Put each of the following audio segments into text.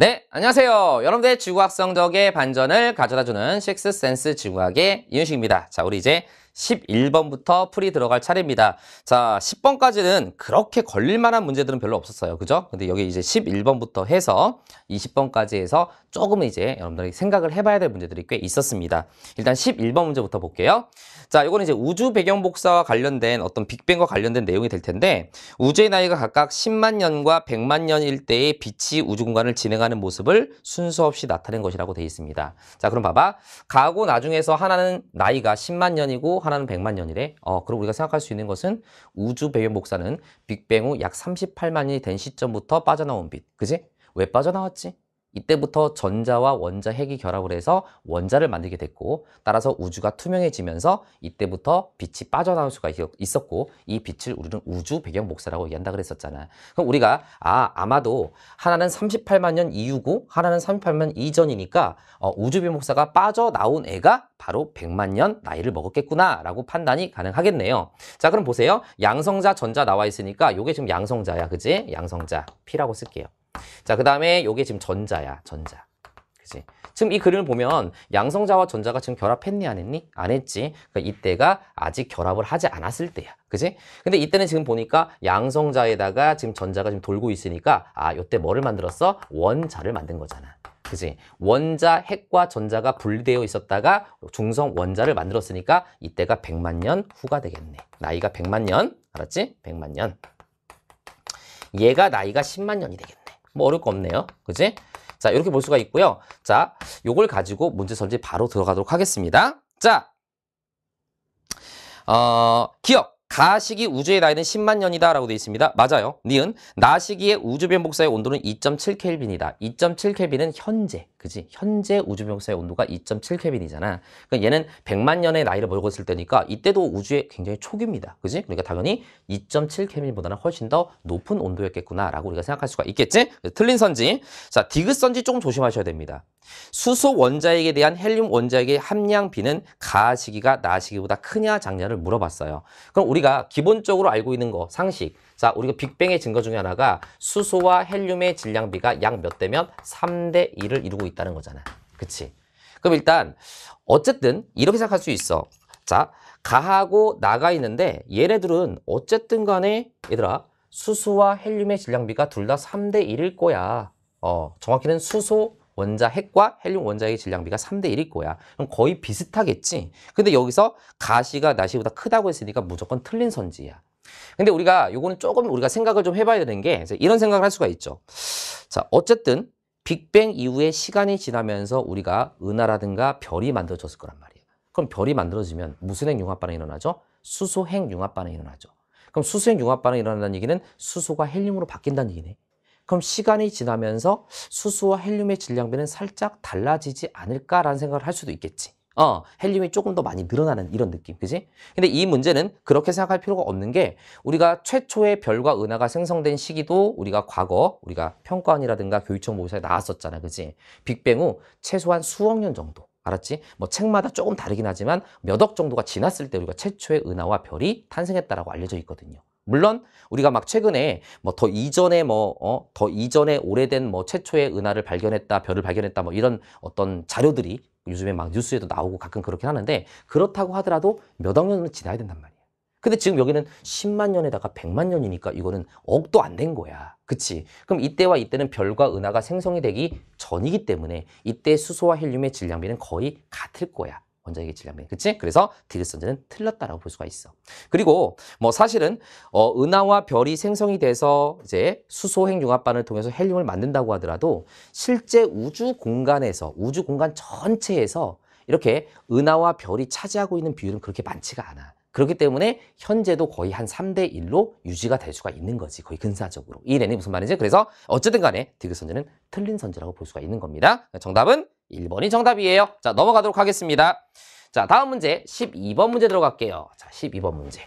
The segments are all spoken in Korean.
네, 안녕하세요. 여러분들의 지구학 성적의 반전을 가져다주는 식스센스 지구학의 이윤식입니다. 자, 우리 이제 11번부터 풀이 들어갈 차례입니다. 자, 10번까지는 그렇게 걸릴 만한 문제들은 별로 없었어요. 그죠? 근데 여기 이제 11번부터 해서 20번까지 해서 조금 이제 여러분들이 생각을 해봐야 될 문제들이 꽤 있었습니다. 일단 11번 문제부터 볼게요. 자, 이거는 이제 우주 배경 복사와 관련된 어떤 빅뱅과 관련된 내용이 될 텐데 우주의 나이가 각각 10만 년과 100만 년일 때의 빛이 우주 공간을 진행하는 모습을 순서 없이 나타낸 것이라고 돼 있습니다. 자, 그럼 봐봐. 가고 나중에서 하나는 나이가 10만 년이고 하나는 100만 년이래. 어, 그럼 우리가 생각할 수 있는 것은 우주 배경 복사는 빅뱅 후 약 38만 년이 된 시점부터 빠져나온 빛. 그지? 왜 빠져나왔지? 이때부터 전자와 원자 핵이 결합을 해서 원자를 만들게 됐고 따라서 우주가 투명해지면서 이때부터 빛이 빠져나올 수가 있었고 이 빛을 우리는 우주 배경 목사라고 얘기한다 그랬었잖아 그럼 우리가 아 아마도 하나는 38만 년 이후고 하나는 38만 이전이니까 어, 우주 배경 목사가 빠져나온 애가 바로 100만 년 나이를 먹었겠구나 라고 판단이 가능하겠네요 자 그럼 보세요 양성자 전자 나와 있으니까 이게 지금 양성자야 그지 양성자 P라고 쓸게요 자, 그 다음에 요게 지금 전자야, 전자. 그치? 지금 이 그림을 보면 양성자와 전자가 지금 결합했니, 안 했니? 안 했지. 그러니까 이때가 아직 결합을 하지 않았을 때야. 그지? 근데 이때는 지금 보니까 양성자에다가 지금 전자가 지금 돌고 있으니까 아, 요때 뭐를 만들었어? 원자를 만든 거잖아. 그지? 원자, 핵과 전자가 분리되어 있었다가 중성 원자를 만들었으니까 이때가 100만 년 후가 되겠네. 나이가 100만 년. 알았지? 100만 년. 얘가 나이가 10만 년이 되겠네. 뭐 어려울 거 없네요. 그지? 자, 이렇게 볼 수가 있고요. 자, 요걸 가지고 문제 설계 바로 들어가도록 하겠습니다. 자, 어, 기억. 가시기 우주의 나이는 10만 년이다 라고 되어 있습니다. 맞아요. 니은 나시기의 우주 변복사의 온도는 2.7켈빈이다. 2.7켈빈은 현재. 그지? 현재 우주 병사의 온도가 2.7케빈이잖아. 그러니까 얘는 100만 년의 나이를 먹었을 때니까 이때도 우주의 굉장히 초기입니다. 그지? 그러니까 당연히 2.7케빈보다는 훨씬 더 높은 온도였겠구나라고 우리가 생각할 수가 있겠지? 틀린 선지. 자, 디귿 선지 조금 조심하셔야 됩니다. 수소 원자액에 대한 헬륨 원자액의 함량 비는 가시기가 나시기보다 크냐 작냐를 물어봤어요. 그럼 우리가 기본적으로 알고 있는 거 상식 자, 우리가 빅뱅의 증거 중에 하나가 수소와 헬륨의 질량비가 약 몇 대면 3대 1을 이루고 있다는 거잖아. 그치? 그럼 일단 어쨌든 이렇게 생각할 수 있어. 자, 가하고 나가 있는데 얘네들은 어쨌든 간에 얘들아 수소와 헬륨의 질량비가 둘 다 3대 1일 거야. 어, 정확히는 수소 원자 핵과 헬륨 원자의 질량비가 3대 1일 거야. 그럼 거의 비슷하겠지. 근데 여기서 가시가 나시보다 크다고 했으니까 무조건 틀린 선지야. 근데 우리가 요거는 조금 우리가 생각을 좀 해봐야 되는 게 이런 생각을 할 수가 있죠. 자, 어쨌든 빅뱅 이후에 시간이 지나면서 우리가 은하라든가 별이 만들어졌을 거란 말이에요. 그럼 별이 만들어지면 무슨 핵 융합 반응이 일어나죠? 수소 핵 융합 반응이 일어나죠. 그럼 수소핵 융합 반응이 일어난다는 얘기는 수소가 헬륨으로 바뀐다는 얘기네. 그럼 시간이 지나면서 수소와 헬륨의 질량비는 살짝 달라지지 않을까라는 생각을 할 수도 있겠지. 어, 헬륨이 조금 더 많이 늘어나는 이런 느낌. 그지? 근데 이 문제는 그렇게 생각할 필요가 없는 게 우리가 최초의 별과 은하가 생성된 시기도 우리가 과거 우리가 평가원이라든가 교육청 모의사에 나왔었잖아. 그지? 빅뱅 후 최소한 수억 년 정도. 알았지? 뭐 책마다 조금 다르긴 하지만 몇 억 정도가 지났을 때 우리가 최초의 은하와 별이 탄생했다라고 알려져 있거든요. 물론 우리가 막 최근에 뭐 더 이전에 뭐더 어, 이전에 오래된 뭐 최초의 은하를 발견했다 별을 발견했다 뭐 이런 어떤 자료들이 요즘에 막 뉴스에도 나오고 가끔 그렇게 하는데 그렇다고 하더라도 몇 억 년은 지나야 된단 말이에요. 근데 지금 여기는 10만 년에다가 100만 년이니까 이거는 억도 안 된 거야. 그치? 그럼 이때와 이때는 별과 은하가 생성이 되기 전이기 때문에 이때 수소와 헬륨의 질량비는 거의 같을 거야. 원자핵의 질량변. 그치? 그래서 디귿선제는 틀렸다라고 볼 수가 있어. 그리고 뭐 사실은 어, 은하와 별이 생성이 돼서 이제 수소핵 융합반을 통해서 헬륨을 만든다고 하더라도 실제 우주 공간에서 우주 공간 전체에서 이렇게 은하와 별이 차지하고 있는 비율은 그렇게 많지가 않아. 그렇기 때문에 현재도 거의 한 3대 1로 유지가 될 수가 있는 거지. 거의 근사적으로. 이해되니 무슨 말인지. 그래서 어쨌든 간에 디귿선제는 틀린 선제라고 볼 수가 있는 겁니다. 정답은 1번이 정답이에요. 자, 넘어가도록 하겠습니다. 자, 다음 문제 12번 문제 들어갈게요. 자, 12번 문제.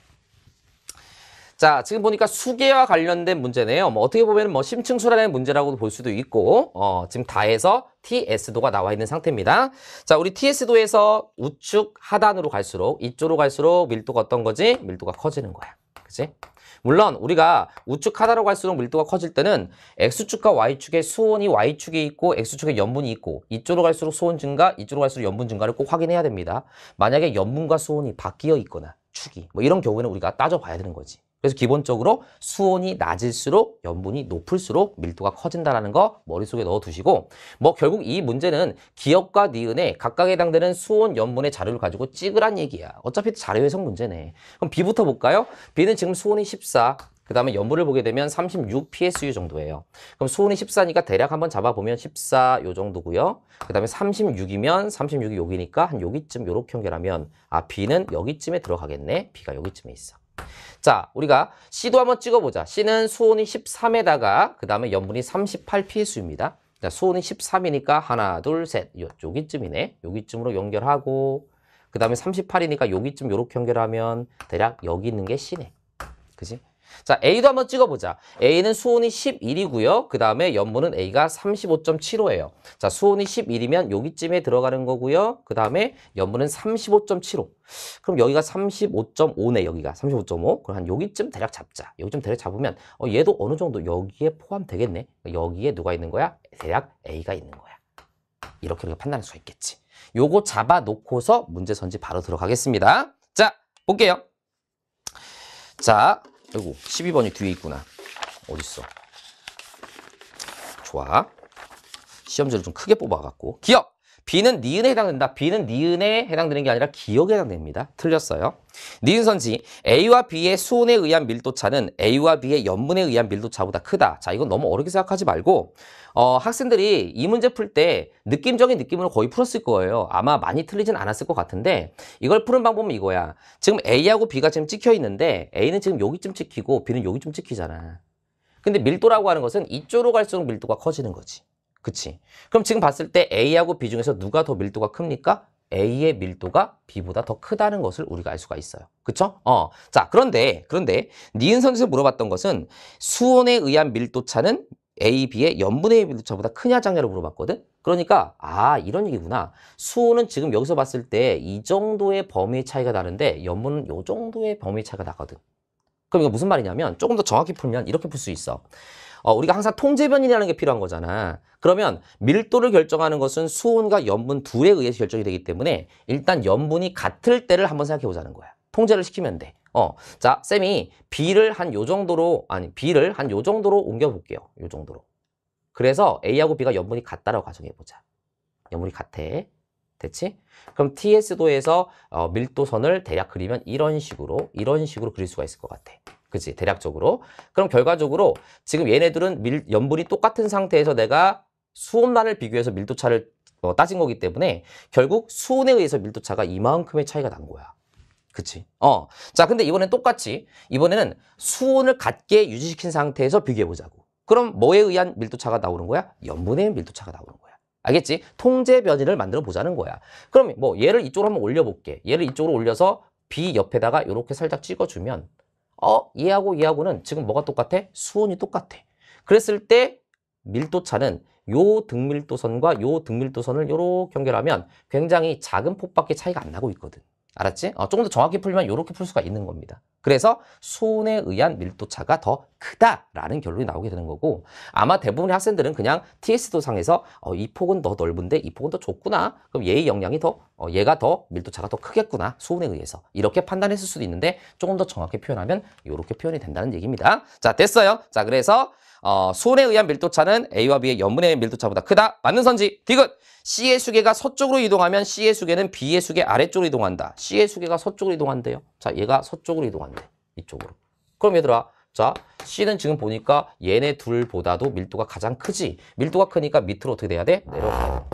자, 지금 보니까 수계와 관련된 문제네요. 뭐 어떻게 보면 뭐심층수라는 문제라고도 볼 수도 있고, 어, 지금 다해서 TS도가 나와 있는 상태입니다. 자, 우리 TS도에서 우측 하단으로 갈수록, 이쪽으로 갈수록 밀도가 어떤 거지? 밀도가 커지는 거야. 그치? 물론 우리가 우측 하단으로 갈수록 밀도가 커질 때는 X축과 Y축에 수온이 Y축에 있고 X축에 염분이 있고 이쪽으로 갈수록 수온 증가, 이쪽으로 갈수록 염분 증가를 꼭 확인해야 됩니다. 만약에 염분과 수온이 바뀌어 있거나 축이 뭐 이런 경우에는 우리가 따져봐야 되는 거지. 그래서 기본적으로 수온이 낮을수록 염분이 높을수록 밀도가 커진다라는 거 머릿속에 넣어두시고 뭐 결국 이 문제는 기역과 니은에 각각에 해당되는 수온 염분의 자료를 가지고 찍으란 얘기야. 어차피 자료 해석 문제네. 그럼 비부터 볼까요? 비는 지금 수온이 14, 그 다음에 연물을 보게 되면 36 PSU 정도예요. 그럼 수온이 14니까 대략 한번 잡아보면 14 요 정도고요. 그 다음에 36이면 36이 여기니까 한 여기쯤 요렇게 연결하면 아 B는 여기쯤에 들어가겠네. B가 여기쯤에 있어. 자, 우리가 C도 한번 찍어보자. C는 수온이 13에다가 그 다음에 염분이 38 PSU입니다. 자, 수온이 13이니까 하나, 둘, 셋. 요, 여기쯤이네. 여기쯤으로 연결하고 그 다음에 38이니까 여기쯤 요렇게 연결하면 대략 여기 있는 게 C네. 그지? 자, A도 한번 찍어보자. A는 수온이 11이고요. 그 다음에 염분은 A가 35.75예요. 자, 수온이 11이면 여기쯤에 들어가는 거고요. 그 다음에 염분은 35.75. 그럼 여기가 35.5네, 여기가. 35.5. 그럼 한 여기쯤 대략 잡자. 여기쯤 대략 잡으면 어, 얘도 어느 정도 여기에 포함되겠네. 그러니까 여기에 누가 있는 거야? 대략 A가 있는 거야. 이렇게 이렇게 판단할 수가 있겠지. 요거 잡아놓고서 문제 선지 바로 들어가겠습니다. 자, 볼게요. 자, 아이고 12번이 뒤에 있구나 어딨어 좋아 시험지를 좀 크게 뽑아갖고 기억 비는 니은에 해당된다. 비는 니은에 해당되는 게 아니라 기억에 해당됩니다. 틀렸어요. 니은 선지 A와 B의 수온에 의한 밀도차는 A와 B의 연분에 의한 밀도차보다 크다. 자, 이건 너무 어렵게 생각하지 말고 어, 학생들이 이 문제 풀 때 느낌적인 느낌으로 거의 풀었을 거예요. 아마 많이 틀리진 않았을 것 같은데 이걸 푸는 방법은 이거야. 지금 A하고 B가 지금 찍혀 있는데 A는 지금 여기쯤 찍히고 B는 여기쯤 찍히잖아. 근데 밀도라고 하는 것은 이쪽으로 갈수록 밀도가 커지는 거지. 그치? 그럼 지금 봤을 때 A하고 B 중에서 누가 더 밀도가 큽니까? A의 밀도가 B보다 더 크다는 것을 우리가 알 수가 있어요. 그쵸? 어. 자, 그런데, 그런데, 니은 선에서 물어봤던 것은 수온에 의한 밀도차는 A, B의 연분의 밀도차보다 크냐 작냐를 물어봤거든? 그러니까, 아, 이런 얘기구나. 수온은 지금 여기서 봤을 때 이 정도의 범위의 차이가 나는데, 연분은 요 정도의 범위의 차이가 나거든. 그럼 이거 무슨 말이냐면, 조금 더 정확히 풀면 이렇게 풀 수 있어. 어, 우리가 항상 통제변이라는 게 필요한 거잖아. 그러면 밀도를 결정하는 것은 수온과 염분 둘에 의해서 결정이 되기 때문에 일단 염분이 같을 때를 한번 생각해 보자는 거야. 통제를 시키면 돼. 어, 자, 쌤이 B를 한 요 정도로, 아니, B를 한 요 정도로 옮겨볼게요. 요 정도로. 그래서 A하고 B가 염분이 같다라고 가정해보자. 염분이 같아. 됐지? 그럼 TS도에서 어, 밀도선을 대략 그리면 이런 식으로, 이런 식으로 그릴 수가 있을 것 같아. 그지 대략적으로 그럼 결과적으로 지금 얘네들은 밀, 염분이 똑같은 상태에서 내가 수온란을 비교해서 밀도차를 어, 따진 거기 때문에 결국 수온에 의해서 밀도차가 이만큼의 차이가 난 거야 그치 어자 근데 이번엔 똑같이 이번에는 수온을 같게 유지시킨 상태에서 비교해 보자고 그럼 뭐에 의한 밀도차가 나오는 거야 염분의 밀도차가 나오는 거야 알겠지? 통제 변이를 만들어 보자는 거야. 그럼 뭐 얘를 이쪽으로 한번 올려볼게. 얘를 이쪽으로 올려서 비 옆에다가 이렇게 살짝 찍어주면 어, 얘하고 얘하고는 지금 뭐가 똑같아? 수온이 똑같아. 그랬을 때 밀도차는 요 등밀도선과 요 등밀도선을 요렇게 연결하면 굉장히 작은 폭밖에 차이가 안 나고 있거든. 알았지? 어, 조금 더 정확히 풀면 이렇게 풀 수가 있는 겁니다. 그래서 손에 의한 밀도차가 더 크다라는 결론이 나오게 되는 거고 아마 대부분의 학생들은 그냥 TS도 상에서 어, 이 폭은 더 넓은데 이 폭은 더 좁구나. 그럼 얘의 영향이 더, 어, 얘가 더 밀도차가 더 크겠구나. 손에 의해서. 이렇게 판단했을 수도 있는데 조금 더 정확히 표현하면 이렇게 표현이 된다는 얘기입니다. 자, 됐어요. 자, 그래서 어, 손에 의한 밀도차는 A와 B의 연분의 밀도차보다 크다. 맞는 선지. 디귿. C의 수계가 서쪽으로 이동하면 C의 수계는 B의 수계 아래쪽으로 이동한다. C의 수계가 서쪽으로 이동한대요. 자, 얘가 서쪽으로 이동한대. 이쪽으로. 그럼 얘들아, 자, C는 지금 보니까 얘네 둘보다도 밀도가 가장 크지. 밀도가 크니까 밑으로 어떻게 돼야 돼? 내려가.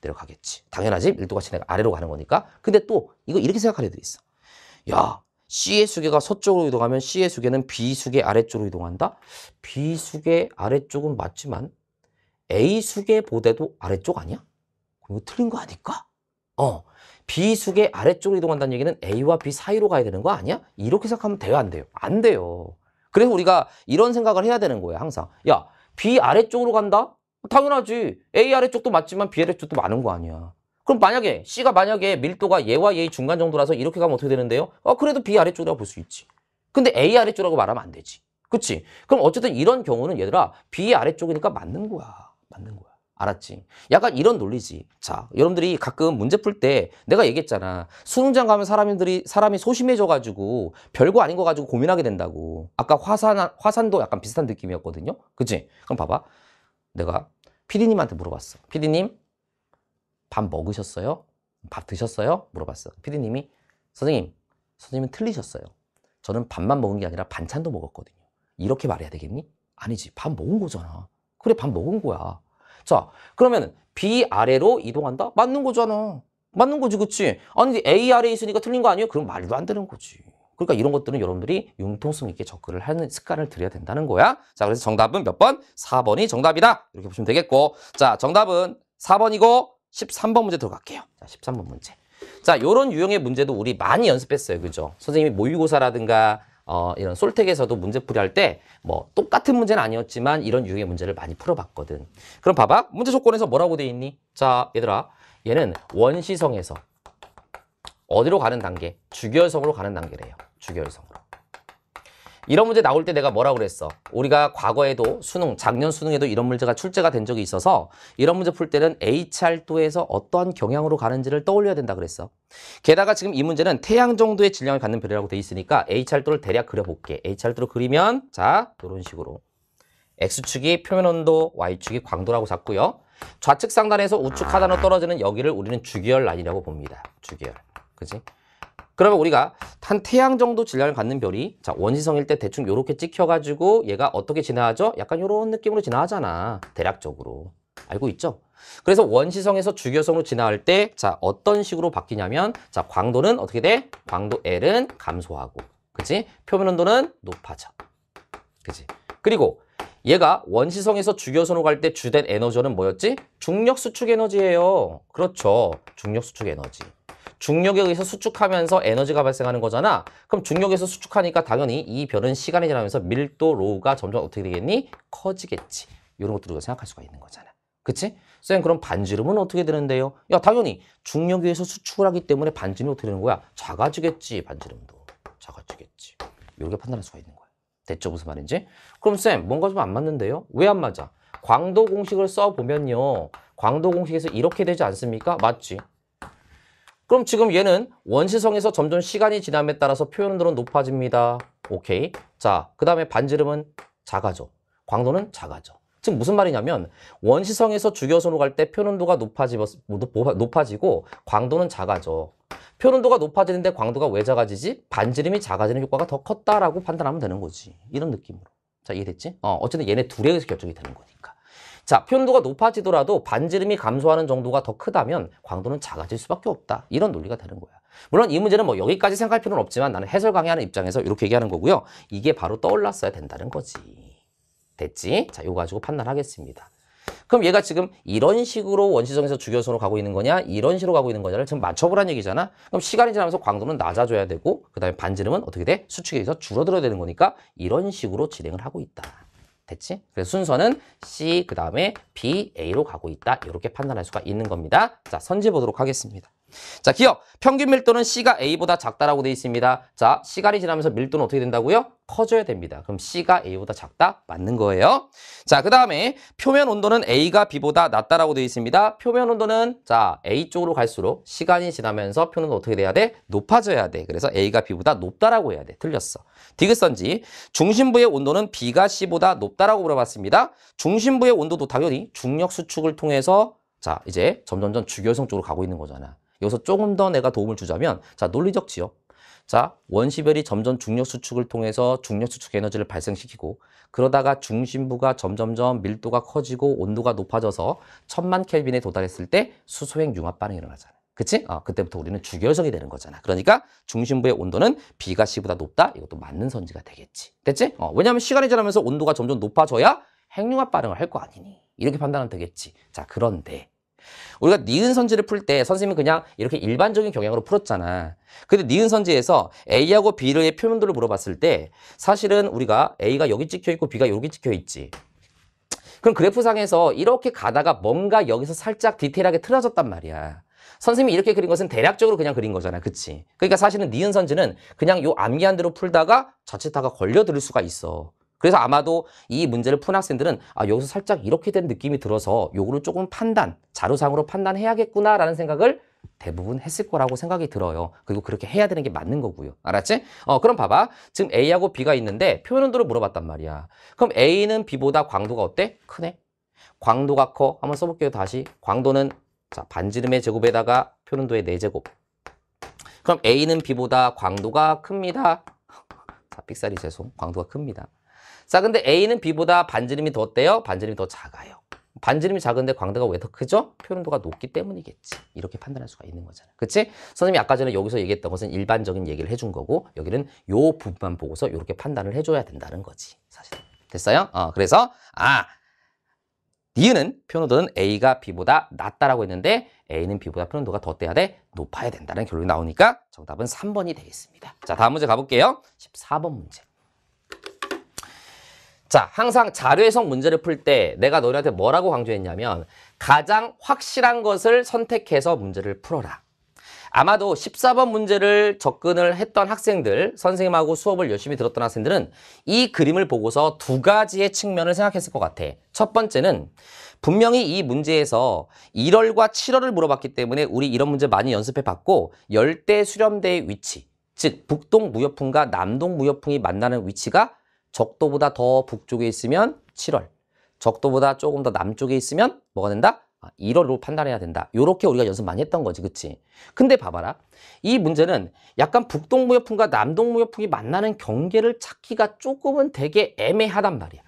내려가겠지. 당연하지. 밀도가 진해가 아래로 가는 거니까. 근데 또 이거 이렇게 생각하는 애들이 있어. 야, C의 수계가 서쪽으로 이동하면 C의 수계는 B 수계 아래쪽으로 이동한다. B 수계 아래쪽은 맞지만 A 수계보다도 아래쪽 아니야? 그럼 틀린 거 아닐까? 어, B 수계 아래쪽으로 이동한다는 얘기는 A와 B 사이로 가야 되는 거 아니야? 이렇게 생각하면 돼요, 안 돼요? 안 돼요. 그래서 우리가 이런 생각을 해야 되는 거예요, 항상. 야, B 아래쪽으로 간다? 당연하지. A 아래쪽도 맞지만 B 아래쪽도 많은 거 아니야. 그럼 만약에 C가 만약에 밀도가 얘와 얘의 중간 정도라서 이렇게 가면 어떻게 되는데요? 어 그래도 B 아래쪽이라고 볼 수 있지. 근데 A 아래쪽이라고 말하면 안 되지. 그치? 그럼 어쨌든 이런 경우는 얘들아 B 아래쪽이니까 맞는 거야. 맞는 거야. 알았지? 약간 이런 논리지. 자, 여러분들이 가끔 문제 풀 때 내가 얘기했잖아. 수능장 가면 사람들이 사람이 소심해져 가지고 별거 아닌 거 가지고 고민하게 된다고. 아까 화산 화산도 약간 비슷한 느낌이었거든요. 그치? 그럼 봐봐. 내가 피디님한테 물어봤어. 피디님, 밥 먹으셨어요? 밥 드셨어요? 물어봤어. 피디님이 선생님, 선생님은 틀리셨어요. 저는 밥만 먹은 게 아니라 반찬도 먹었거든요. 이렇게 말해야 되겠니? 아니지. 밥 먹은 거잖아. 그래, 밥 먹은 거야. 자, 그러면 B 아래로 이동한다? 맞는 거잖아. 맞는 거지, 그치? 아니, A 아래에 있으니까 틀린 거 아니에요? 그럼 말도 안 되는 거지. 그러니까 이런 것들은 여러분들이 융통성 있게 접근을 하는 습관을 들여야 된다는 거야. 자, 그래서 정답은 몇 번? 4번이 정답이다. 이렇게 보시면 되겠고. 자, 정답은 4번이고 13번 문제 들어갈게요. 자, 13번 문제. 자, 요런 유형의 문제도 우리 많이 연습했어요. 그죠? 선생님이 모의고사라든가 어, 이런 솔텍에서도 문제풀이 할때 뭐 똑같은 문제는 아니었지만 이런 유형의 문제를 많이 풀어봤거든. 그럼 봐봐. 문제 조건에서 뭐라고 돼 있니? 자, 얘들아. 얘는 원시성에서 어디로 가는 단계? 주결성으로 가는 단계래요. 주결성으로. 이런 문제 나올 때 내가 뭐라고 그랬어? 우리가 과거에도 수능, 작년 수능에도 이런 문제가 출제가 된 적이 있어서 이런 문제 풀 때는 HR도에서 어떠한 경향으로 가는지를 떠올려야 된다 그랬어. 게다가 지금 이 문제는 태양 정도의 질량을 갖는 별이라고 돼 있으니까 HR도를 대략 그려볼게. HR도로 그리면 자, 이런 식으로. X축이 표면 온도, Y축이 광도라고 잡고요. 좌측 상단에서 우측 하단으로 아. 떨어지는 여기를 우리는 주기열 라인이라고 봅니다. 주기열. 그지 그러면 우리가 한 태양 정도 질량을 갖는 별이 자 원시성일 때 대충 이렇게 찍혀가지고 얘가 어떻게 지나하죠 약간 이런 느낌으로 지나하잖아 대략적으로. 알고 있죠? 그래서 원시성에서 주교성으로 지나갈 때자 어떤 식으로 바뀌냐면 자 광도는 어떻게 돼? 광도 L은 감소하고 그치? 표면 온도는 높아져. 그치? 그리고 얘가 원시성에서 주교선으로갈 때 주된 에너지는 뭐였지? 중력 수축 에너지예요. 그렇죠. 중력 수축 에너지. 중력에 의해서 수축하면서 에너지가 발생하는 거잖아. 그럼 중력에서 수축하니까 당연히 이 별은 시간이 지나면서 밀도 로우가 점점 어떻게 되겠니? 커지겠지. 이런 것들도 생각할 수가 있는 거잖아. 그치? 선생님 그럼 반지름은 어떻게 되는데요? 야 당연히 중력에 의해서 수축을 하기 때문에 반지름이 어떻게 되는 거야? 작아지겠지 반지름도 작아지겠지 이렇게 판단할 수가 있는 거야 됐죠 무슨 말인지? 그럼 선생님 뭔가 좀 안 맞는데요? 왜 안 맞아? 광도 공식을 써보면요 광도 공식에서 이렇게 되지 않습니까? 맞지? 그럼 지금 얘는 원시성에서 점점 시간이 지남에 따라서 표현들은 높아집니다. 오케이. 자, 그 다음에 반지름은 작아져. 광도는 작아져. 지금 무슨 말이냐면 원시성에서 주기어선으로 갈 때 표현도가 높아지, 뭐, 고 광도는 작아져. 표현도가 높아지는데 광도가 왜 작아지지? 반지름이 작아지는 효과가 더 컸다라고 판단하면 되는 거지. 이런 느낌으로. 자 이해됐지? 어, 어쨌든 얘네 둘에 의해 결정이 되는 거니까. 자, 편도가 높아지더라도 반지름이 감소하는 정도가 더 크다면 광도는 작아질 수밖에 없다. 이런 논리가 되는 거야. 물론 이 문제는 뭐 여기까지 생각할 필요는 없지만 나는 해설 강의하는 입장에서 이렇게 얘기하는 거고요. 이게 바로 떠올랐어야 된다는 거지. 됐지? 자, 이거 가지고 판단하겠습니다. 그럼 얘가 지금 이런 식으로 원시성에서 주교선으로 가고 있는 거냐 이런 식으로 가고 있는 거냐를 지금 맞춰보란 얘기잖아 그럼 시간이 지나면서 광도는 낮아져야 되고 그 다음에 반지름은 어떻게 돼? 수축에 의해서 줄어들어야 되는 거니까 이런 식으로 진행을 하고 있다 됐지? 그래서 순서는 C, 그 다음에 B, A로 가고 있다. 이렇게 판단할 수가 있는 겁니다. 자, 선지 보도록 하겠습니다. 자, 기억. 평균 밀도는 C가 A보다 작다라고 되어 있습니다. 자, 시간이 지나면서 밀도는 어떻게 된다고요? 커져야 됩니다. 그럼 C가 A보다 작다? 맞는 거예요. 자, 그 다음에 표면 온도는 A가 B보다 낮다라고 되어 있습니다. 표면 온도는 자, A 쪽으로 갈수록 시간이 지나면서 표는 어떻게 돼야 돼? 높아져야 돼. 그래서 A가 B보다 높다라고 해야 돼. 틀렸어. 디귿선지 중심부의 온도는 B가 C보다 높다라고 물어봤습니다. 중심부의 온도도 당연히 중력 수축을 통해서 자, 이제 점점점 주교성 쪽으로 가고 있는 거잖아. 여기서 조금 더 내가 도움을 주자면 자 논리적 지역 자 원시별이 점점 중력 수축을 통해서 중력 수축 에너지를 발생시키고 그러다가 중심부가 점점점 밀도가 커지고 온도가 높아져서 천만 켈빈에 도달했을 때 수소행 융합 반응이 일어나잖아요. 그치? 어, 그때부터 우리는 주결성이 되는 거잖아. 그러니까 중심부의 온도는 비가 C보다 높다? 이것도 맞는 선지가 되겠지. 됐지? 어, 왜냐하면 시간이 지나면서 온도가 점점 높아져야 핵융합 반응을 할 거 아니니. 이렇게 판단하면 되겠지. 자, 그런데 우리가 니은 선지를 풀 때 선생님이 그냥 이렇게 일반적인 경향으로 풀었잖아. 근데 니은 선지에서 A하고 B의 표면도를 물어봤을 때 사실은 우리가 A가 여기 찍혀 있고 B가 여기 찍혀 있지. 그럼 그래프상에서 이렇게 가다가 뭔가 여기서 살짝 디테일하게 틀어졌단 말이야. 선생님이 이렇게 그린 것은 대략적으로 그냥 그린 거잖아. 그치? 그러니까 사실은 니은 선지는 그냥 요 암기한 대로 풀다가 자칫 다가 걸려들을 수가 있어. 그래서 아마도 이 문제를 푼 학생들은 아, 여기서 살짝 이렇게 된 느낌이 들어서 요거를 조금 판단, 자료상으로 판단해야겠구나라는 생각을 대부분 했을 거라고 생각이 들어요. 그리고 그렇게 해야 되는 게 맞는 거고요. 알았지? 어, 그럼 봐봐. 지금 A하고 B가 있는데 표현 온도를 물어봤단 말이야. 그럼 A는 B보다 광도가 어때? 크네. 광도가 커. 한번 써볼게요, 다시. 광도는 자 반지름의 제곱에다가 표현 온도의 4제곱. 그럼 A는 B보다 광도가 큽니다. 자, 삑사리 죄송. 광도가 큽니다. 자, 근데 A는 B보다 반지름이 더 어때요? 반지름이 더 작아요. 반지름이 작은데 광대가 왜 더 크죠? 표현도가 높기 때문이겠지. 이렇게 판단할 수가 있는 거잖아. 그치? 선생님이 아까 전에 여기서 얘기했던 것은 일반적인 얘기를 해준 거고 여기는 요 부분만 보고서 이렇게 판단을 해줘야 된다는 거지. 사실. 됐어요? 어, 그래서 아, 니은 표현도는 A가 B보다 낮다라고 했는데 A는 B보다 표현도가 더 떼야 돼? 높아야 된다는 결론이 나오니까 정답은 3번이 되겠습니다. 자, 다음 문제 가볼게요. 14번 문제. 자, 항상 자료 해석 문제를 풀 때 내가 너희한테 뭐라고 강조했냐면 가장 확실한 것을 선택해서 문제를 풀어라. 아마도 14번 문제를 접근을 했던 학생들, 선생님하고 수업을 열심히 들었던 학생들은 이 그림을 보고서 두 가지의 측면을 생각했을 것 같아. 첫 번째는 분명히 이 문제에서 1월과 7월을 물어봤기 때문에 우리 이런 문제 많이 연습해봤고 열대 수렴대의 위치, 즉 북동 무역풍과 남동 무역풍이 만나는 위치가 적도보다 더 북쪽에 있으면 7월, 적도보다 조금 더 남쪽에 있으면 뭐가 된다? 1월로 아, 판단해야 된다. 이렇게 우리가 연습 많이 했던 거지, 그치? 근데 봐봐라. 이 문제는 약간 북동무역풍과 남동무역풍이 만나는 경계를 찾기가 조금은 되게 애매하단 말이야.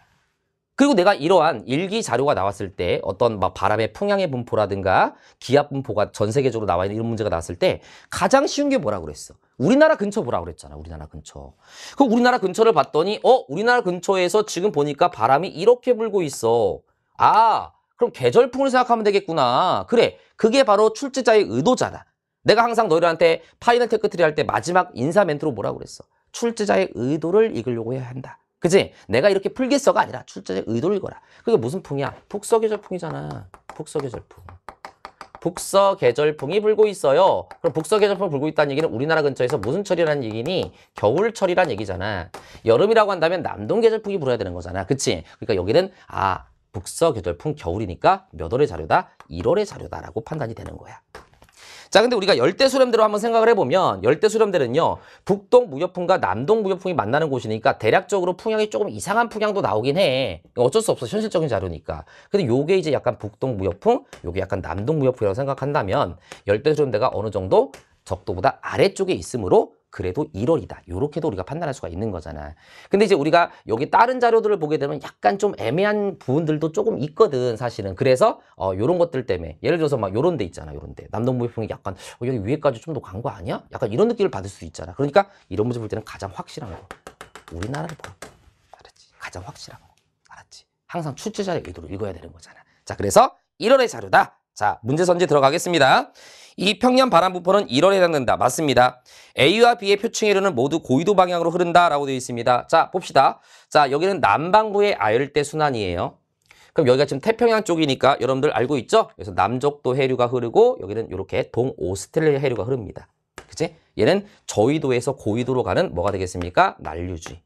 그리고 내가 이러한 일기 자료가 나왔을 때 어떤 막 바람의 풍향의 분포라든가 기압 분포가 전 세계적으로 나와 있는 이런 문제가 나왔을 때 가장 쉬운 게 뭐라 고 그랬어? 우리나라 근처 보라 고 그랬잖아. 우리나라 근처. 그 우리나라 근처를 봤더니 어, 우리나라 근처에서 지금 보니까 바람이 이렇게 불고 있어. 아, 그럼 계절풍을 생각하면 되겠구나. 그래. 그게 바로 출제자의 의도잖아. 내가 항상 너희들한테 파이널 테크트리 할 때 마지막 인사 멘트로 뭐라 그랬어? 출제자의 의도를 읽으려고 해야 한다. 그지? 내가 이렇게 풀겠어가 아니라 출제자의 의도를 읽어라. 그게 무슨 풍이야? 북서계절풍이잖아. 북서계절풍. 북서계절풍이 불고 있어요. 그럼 북서계절풍 불고 있다는 얘기는 우리나라 근처에서 무슨 철이라는 얘기니? 겨울철이란 얘기잖아. 여름이라고 한다면 남동계절풍이 불어야 되는 거잖아. 그치? 그러니까 여기는 아 북서계절풍 겨울이니까 몇 월의 자료다? 1월의 자료다라고 판단이 되는 거야. 자, 근데 우리가 열대 수렴대로 한번 생각을 해보면 열대 수렴대는요. 북동 무역풍과 남동 무역풍이 만나는 곳이니까 대략적으로 풍향이 조금 이상한 풍향도 나오긴 해. 어쩔 수 없어. 현실적인 자료니까. 근데 요게 이제 약간 북동 무역풍, 요게 약간 남동 무역풍이라고 생각한다면 열대 수렴대가 어느 정도 적도보다 아래쪽에 있으므로 그래도 1월이다. 이렇게도 우리가 판단할 수가 있는 거잖아. 근데 이제 우리가 여기 다른 자료들을 보게 되면 약간 좀 애매한 부분들도 조금 있거든, 사실은. 그래서 어, 요런 것들 때문에 예를 들어서 막 요런 데 있잖아, 요런 데. 남동부의풍이 약간 어, 여기 위에까지 좀 더 간 거 아니야? 약간 이런 느낌을 받을 수 있잖아. 그러니까 이런 문제 볼 때는 가장 확실한 거. 우리나라를 보라. 알았지? 가장 확실한 거. 알았지? 항상 출제자의 의도를 읽어야 되는 거잖아. 자, 그래서 1월의 자료다. 자, 문제 선지 들어가겠습니다. 이 평년 바람 부포는 1월에 해당된다. 맞습니다. A와 B의 표층해류는 모두 고위도 방향으로 흐른다라고 되어 있습니다. 자, 봅시다. 자, 여기는 남반구의 아열대 순환이에요. 그럼 여기가 지금 태평양 쪽이니까 여러분들 알고 있죠? 그래서 남쪽도 해류가 흐르고 여기는 이렇게 동오스트레일리아 해류가 흐릅니다. 그치? 얘는 저위도에서 고위도로 가는 뭐가 되겠습니까? 난류지.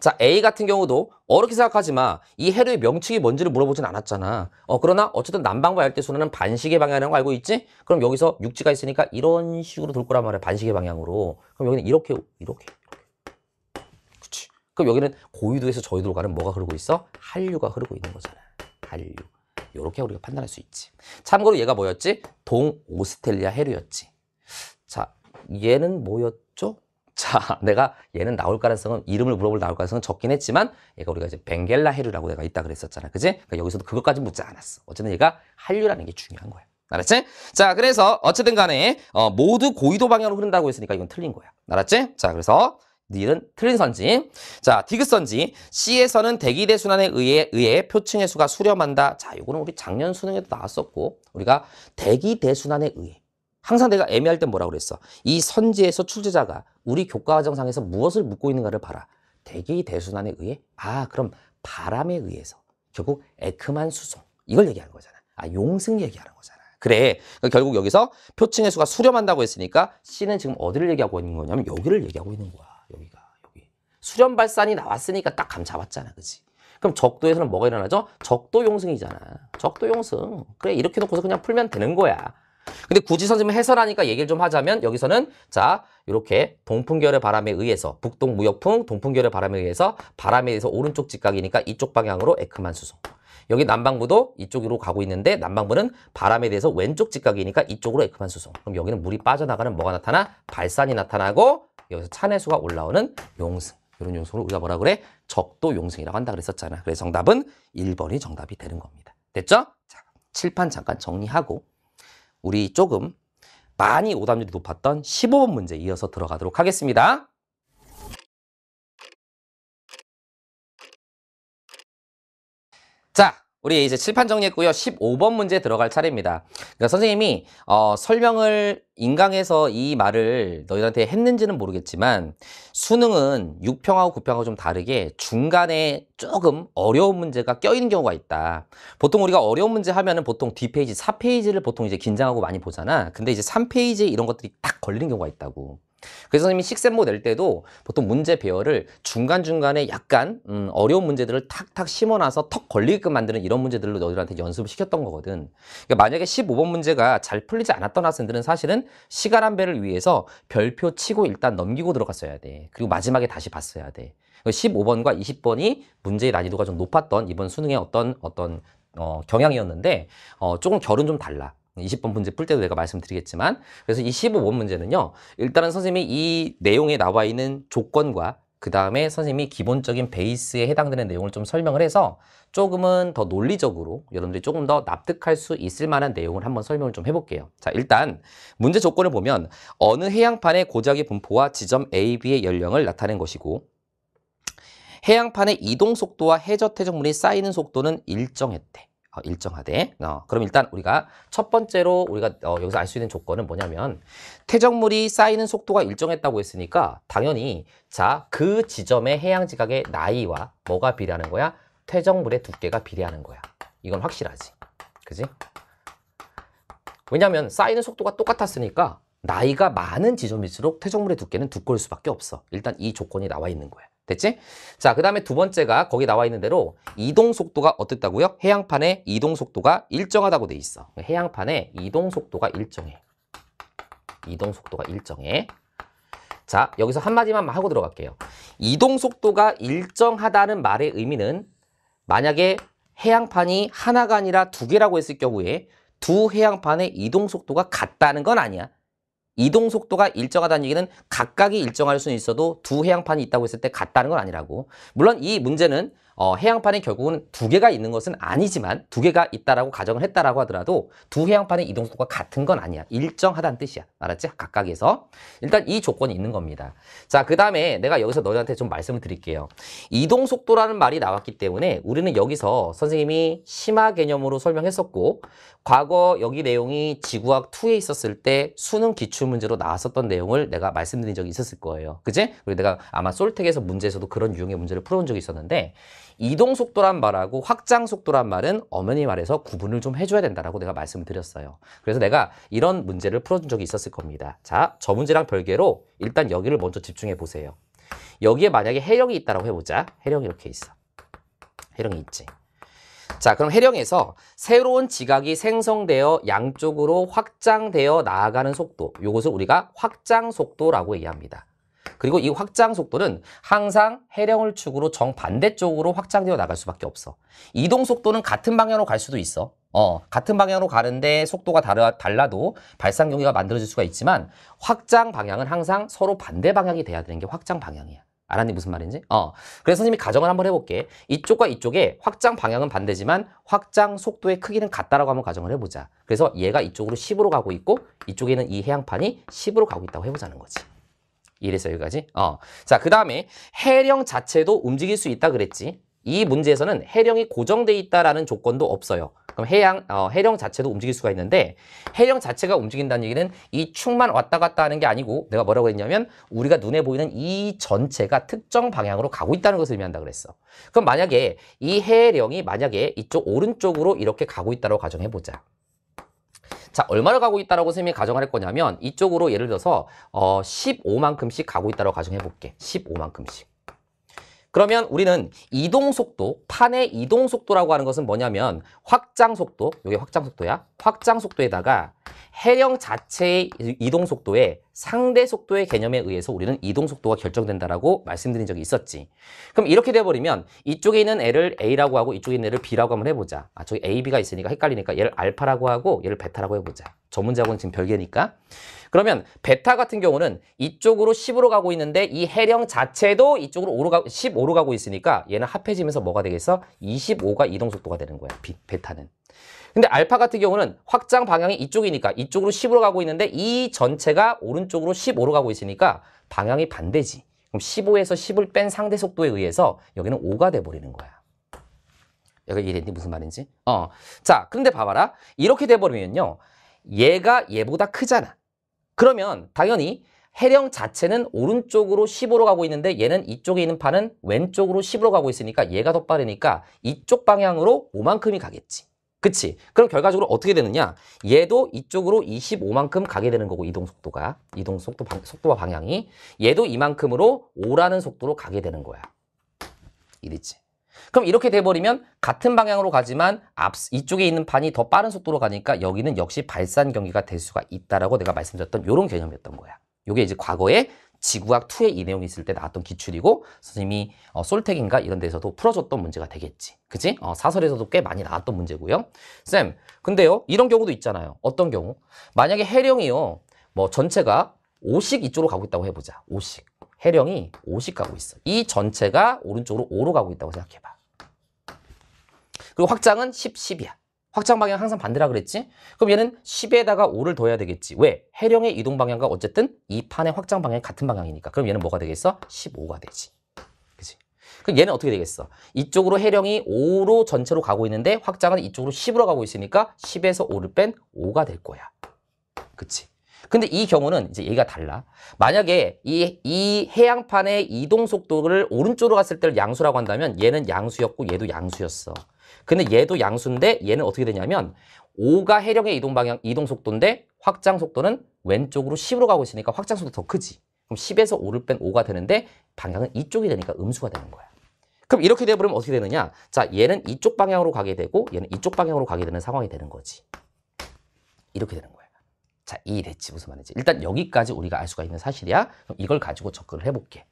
자 A 같은 경우도 어렵게 생각하지 만이 해류의 명칭이 뭔지를 물어보진 않았잖아. 어, 그러나 어쨌든 남방과 열대 순환은 반시계 방향이라는 거 알고 있지? 그럼 여기서 육지가 있으니까 이런 식으로 돌 거란 말이야. 반시계 방향으로. 그럼 여기는 이렇게 이렇게. 그렇지. 그럼 여기는 고위도에서 저희도로 가는 뭐가 흐르고 있어? 한류가 흐르고 있는 거잖아. 한류. 이렇게 우리가 판단할 수 있지. 참고로 얘가 뭐였지? 동오스텔리아 해류였지. 자, 얘는 뭐였죠? 자, 내가 얘는 나올 가능성은 이름을 물어볼 나올 가능성은 적긴 했지만 얘가 우리가 이제 벵겔라 해류라고 내가 있다 그랬었잖아. 그지? 그러니까 여기서도 그것까지 묻지 않았어. 어쨌든 얘가 한류라는 게 중요한 거야. 알았지? 자, 그래서 어쨌든 간에 어, 모두 고위도 방향으로 흐른다고 했으니까 이건 틀린 거야. 알았지? 자, 그래서 니은 틀린 선지. 자, 디귿선지. C에서는 대기대 순환에 의해, 의해 표층의 수가 수렴한다. 자, 요거는 우리 작년 수능에도 나왔었고 우리가 대기대 순환에 의해 항상 내가 애매할 땐 뭐라고 그랬어? 이 선지에서 출제자가 우리 교과과정상에서 무엇을 묻고 있는가를 봐라. 대기 대순환에 의해? 아, 그럼 바람에 의해서. 결국 에크만 수송. 이걸 얘기하는 거잖아. 아, 용승 얘기하는 거잖아. 그래. 그러니까 결국 여기서 표층의 수가 수렴한다고 했으니까 C는 지금 어디를 얘기하고 있는 거냐면 여기를 얘기하고 있는 거야. 여기가. 여기. 수렴 발산이 나왔으니까 딱 감 잡았잖아. 그지 그럼 적도에서는 뭐가 일어나죠? 적도 용승이잖아. 적도 용승. 그래. 이렇게 놓고서 그냥 풀면 되는 거야. 근데 굳이 선생님 해설하니까 얘기를 좀 하자면 여기서는 자 이렇게 동풍결의 바람에 의해서 북동 무역풍 동풍결의 바람에 의해서 바람에 의해서 오른쪽 직각이니까 이쪽 방향으로 에크만 수송 여기 남방부도 이쪽으로 가고 있는데 남방부는 바람에 대해서 왼쪽 직각이니까 이쪽으로 에크만 수송 그럼 여기는 물이 빠져나가는 뭐가 나타나? 발산이 나타나고 여기서 찬해수가 올라오는 용승 이런 용승을 우리가 뭐라 그래? 적도 용승이라고 한다 그랬었잖아 그래서 정답은 1번이 정답이 되는 겁니다 됐죠? 자, 칠판 잠깐 정리하고 우리 조금 많이 오답률이 높았던 15번 문제 이어서 들어가도록 하겠습니다. 우리 이제 칠판 정리했고요. 15번 문제 들어갈 차례입니다. 그러니까 선생님이 어, 설명을 인강에서 이 말을 너희한테 했는지는 모르겠지만 수능은 6평하고 9평하고 좀 다르게 중간에 조금 어려운 문제가 껴있는 경우가 있다. 보통 우리가 어려운 문제 하면은 보통 뒷페이지, 4페이지를 보통 이제 긴장하고 많이 보잖아. 근데 이제 3페이지 이런 것들이 딱 걸리는 경우가 있다고. 그래서 선생님이 식센모 낼 때도 보통 문제 배열을 중간중간에 약간 음, 어려운 문제들을 탁탁 심어놔서 턱 걸리게끔 만드는 이런 문제들로 너희들한테 연습을 시켰던 거거든. 그러니까 만약에 15번 문제가 잘 풀리지 않았던 학생들은 사실은 시간 한 배를 위해서 별표 치고 일단 넘기고 들어갔어야 돼. 그리고 마지막에 다시 봤어야 돼. 15번과 20번이 문제의 난이도가 좀 높았던 이번 수능의 어떤 어떤 어, 경향이었는데 어, 조금 결은 좀 달라. 2 0번 문제 풀 때도 내가 말씀드리겠지만 그래서 이1 5번 문제는요. 일단은 선생님이 이 내용에 나와 있는 조건과 그 다음에 선생님이 기본적인 베이스에 해당되는 내용을 좀 설명을 해서 조금은 더 논리적으로 여러분들이 조금 더 납득할 수 있을 만한 내용을 한번 설명을 좀 해볼게요. 자, 일단 문제 조건을 보면 어느 해양판의 고작의 분포와 지점 A, B의 연령을 나타낸 것이고 해양판의 이동 속도와 해저 퇴적물이 쌓이는 속도는 일정했대. 어, 일정하되 어, 그럼 일단 우리가 첫 번째로 우리가 어, 여기서 알 수 있는 조건은 뭐냐면 퇴적물이 쌓이는 속도가 일정했다고 했으니까 당연히 자그 지점의 해양 지각의 나이와 뭐가 비례하는 거야? 퇴적물의 두께가 비례하는 거야. 이건 확실하지. 그지? 왜냐하면 쌓이는 속도가 똑같았으니까 나이가 많은 지점일수록 퇴적물의 두께는 두꺼울 수밖에 없어. 일단 이 조건이 나와 있는 거야. 됐지? 자, 그 다음에 두 번째가 거기 나와 있는 대로 이동 속도가 어떻다고요? 해양판의 이동 속도가 일정하다고 돼 있어. 해양판의 이동 속도가 일정해. 이동 속도가 일정해. 자, 여기서 한마디만 하고 들어갈게요. 이동 속도가 일정하다는 말의 의미는 만약에 해양판이 하나가 아니라 두 개라고 했을 경우에 두 해양판의 이동 속도가 같다는 건 아니야. 이동 속도가 일정하다는 얘기는 각각이 일정할 수는 있어도 두 해양판이 있다고 했을 때 같다는 건 아니라고. 물론 이 문제는 어, 해양판에 결국은 두 개가 있는 것은 아니지만 두 개가 있다라고 가정을 했다라고 하더라도 두 해양판의 이동 속도가 같은 건 아니야. 일정하다는 뜻이야. 알았지? 각각에서. 일단 이 조건이 있는 겁니다. 자, 그 다음에 내가 여기서 너희한테 좀 말씀을 드릴게요. 이동 속도라는 말이 나왔기 때문에 우리는 여기서 선생님이 심화 개념으로 설명했었고 과거 여기 내용이 지구학 2에 있었을 때 수능 기출문제로 나왔었던 내용을 내가 말씀드린 적이 있었을 거예요. 그지? 그리고 내가 아마 솔텍에서 문제에서도 그런 유형의 문제를 풀어본 적이 있었는데 이동속도란 말하고 확장속도란 말은 어머니 말에서 구분을 좀 해줘야 된다라고 내가 말씀을 드렸어요. 그래서 내가 이런 문제를 풀어준 적이 있었을 겁니다. 자, 저 문제랑 별개로 일단 여기를 먼저 집중해 보세요. 여기에 만약에 해령이 있다라고 해보자. 해령이 이렇게 있어. 해령이 있지. 자 그럼 해령에서 새로운 지각이 생성되어 양쪽으로 확장되어 나아가는 속도 이것을 우리가 확장 속도라고 얘기합니다. 그리고 이 확장 속도는 항상 해령을 축으로 정반대쪽으로 확장되어 나갈 수밖에 없어. 이동 속도는 같은 방향으로 갈 수도 있어. 어, 같은 방향으로 가는데 속도가 다르, 달라도 발상 경위가 만들어질 수가 있지만 확장 방향은 항상 서로 반대 방향이 돼야 되는 게 확장 방향이야. 알았니 무슨 말인지? 어. 그래서 선생님이 가정을 한번 해볼게. 이쪽과 이쪽의 확장 방향은 반대지만 확장 속도의 크기는 같다라고 한번 가정을 해보자. 그래서 얘가 이쪽으로 10으로 가고 있고 이쪽에는 이 해양판이 10으로 가고 있다고 해보자는 거지. 이래서 여기까지. 어. 자, 그 다음에 해령 자체도 움직일 수 있다 그랬지. 이 문제에서는 해령이 고정돼 있다라는 조건도 없어요. 그럼 해양 어, 해령 자체도 움직일 수가 있는데 해령 자체가 움직인다는 얘기는 이충만 왔다 갔다 하는 게 아니고 내가 뭐라고 했냐면 우리가 눈에 보이는 이 전체가 특정 방향으로 가고 있다는 것을 의미한다 그랬어. 그럼 만약에 이 해령이 만약에 이쪽 오른쪽으로 이렇게 가고 있다고 가정해 보자. 자, 얼마를 가고 있다고선생님이가정할 거냐면 이쪽으로 예를 들어서 어 15만큼씩 가고 있다고 가정해 볼게. 15만큼씩. 그러면 우리는 이동 속도, 판의 이동 속도라고 하는 것은 뭐냐면 확장 속도, 이게 확장 속도야. 확장 속도에다가 해령 자체의 이동 속도에 상대 속도의 개념에 의해서 우리는 이동 속도가 결정된다라고 말씀드린 적이 있었지. 그럼 이렇게 돼버리면 이쪽에 있는 애를 A라고 하고 이쪽에 있는 애를 B라고 한번 해보자. 아, 저기 A, B가 있으니까 헷갈리니까 얘를 알파라고 하고 얘를 베타라고 해보자. 전문자고는 지금 별개니까. 그러면 베타 같은 경우는 이쪽으로 10으로 가고 있는데 이 해령 자체도 이쪽으로 5로 가, 15로 가고 있으니까 얘는 합해지면서 뭐가 되겠어? 25가 이동 속도가 되는 거야. 베타는. 근데 알파 같은 경우는 확장 방향이 이쪽이니까 이쪽으로 10으로 가고 있는데 이 전체가 오른쪽으로 15로 가고 있으니까 방향이 반대지. 그럼 15에서 10을 뺀 상대 속도에 의해서 여기는 5가 돼버리는 거야. 여기 이해됐니? 무슨 말인지? 어. 자, 그런데 봐봐라. 이렇게 돼버리면요. 얘가 얘보다 크잖아. 그러면 당연히 해령 자체는 오른쪽으로 15로 가고 있는데 얘는 이쪽에 있는 판은 왼쪽으로 10으로 가고 있으니까 얘가 더 빠르니까 이쪽 방향으로 5만큼이 가겠지. 그치? 그럼 결과적으로 어떻게 되느냐? 얘도 이쪽으로 25만큼 가게 되는 거고 이동 속도가 이동 속도 방, 속도와 방향이 얘도 이만큼으로 오라는 속도로 가게 되는 거야. 이랬지. 그럼 이렇게 돼버리면 같은 방향으로 가지만 앞 이쪽에 있는 판이 더 빠른 속도로 가니까 여기는 역시 발산 경기가 될 수가 있다라고 내가 말씀드렸던 이런 개념이었던 거야. 이게 이제 과거에 지구학 2에 이 내용이 있을 때 나왔던 기출이고 선생님이 어, 솔텍인가 이런 데서도 풀어줬던 문제가 되겠지. 그치? 어, 사설에서도 꽤 많이 나왔던 문제고요. 쌤, 근데요. 이런 경우도 있잖아요. 어떤 경우? 만약에 해령이요. 뭐 전체가 오식 이쪽으로 가고 있다고 해보자. 오식 해령이 오식 가고 있어. 이 전체가 오른쪽으로 오로 가고 있다고 생각해봐. 그리고 확장은 10, 10이야. 확장 방향 항상 반대라 그랬지? 그럼 얘는 10에다가 5를 더해야 되겠지. 왜? 해령의 이동 방향과 어쨌든 이 판의 확장 방향이 같은 방향이니까. 그럼 얘는 뭐가 되겠어? 15가 되지. 그치? 그럼 얘는 어떻게 되겠어? 이쪽으로 해령이 5로 전체로 가고 있는데 확장은 이쪽으로 10으로 가고 있으니까 10에서 5를 뺀 5가 될 거야. 그치? 근데 이 경우는 이제 얘가 달라. 만약에 이, 이 해양판의 이동 속도를 오른쪽으로 갔을 때를 양수라고 한다면 얘는 양수였고 얘도 양수였어. 근데 얘도 양수인데 얘는 어떻게 되냐면 5가 해령의 이동 방향, 이동 속도인데 확장 속도는 왼쪽으로 10으로 가고 있으니까 확장 속도 더 크지. 그럼 10에서 5를 뺀 5가 되는데 방향은 이쪽이 되니까 음수가 되는 거야. 그럼 이렇게 돼버리면 어떻게 되느냐? 자, 얘는 이쪽 방향으로 가게 되고 얘는 이쪽 방향으로 가게 되는 상황이 되는 거지. 이렇게 되는 거야. 자, 이해됐지? 무슨 말인지. 일단 여기까지 우리가 알 수가 있는 사실이야. 그럼 이걸 가지고 접근을 해볼게.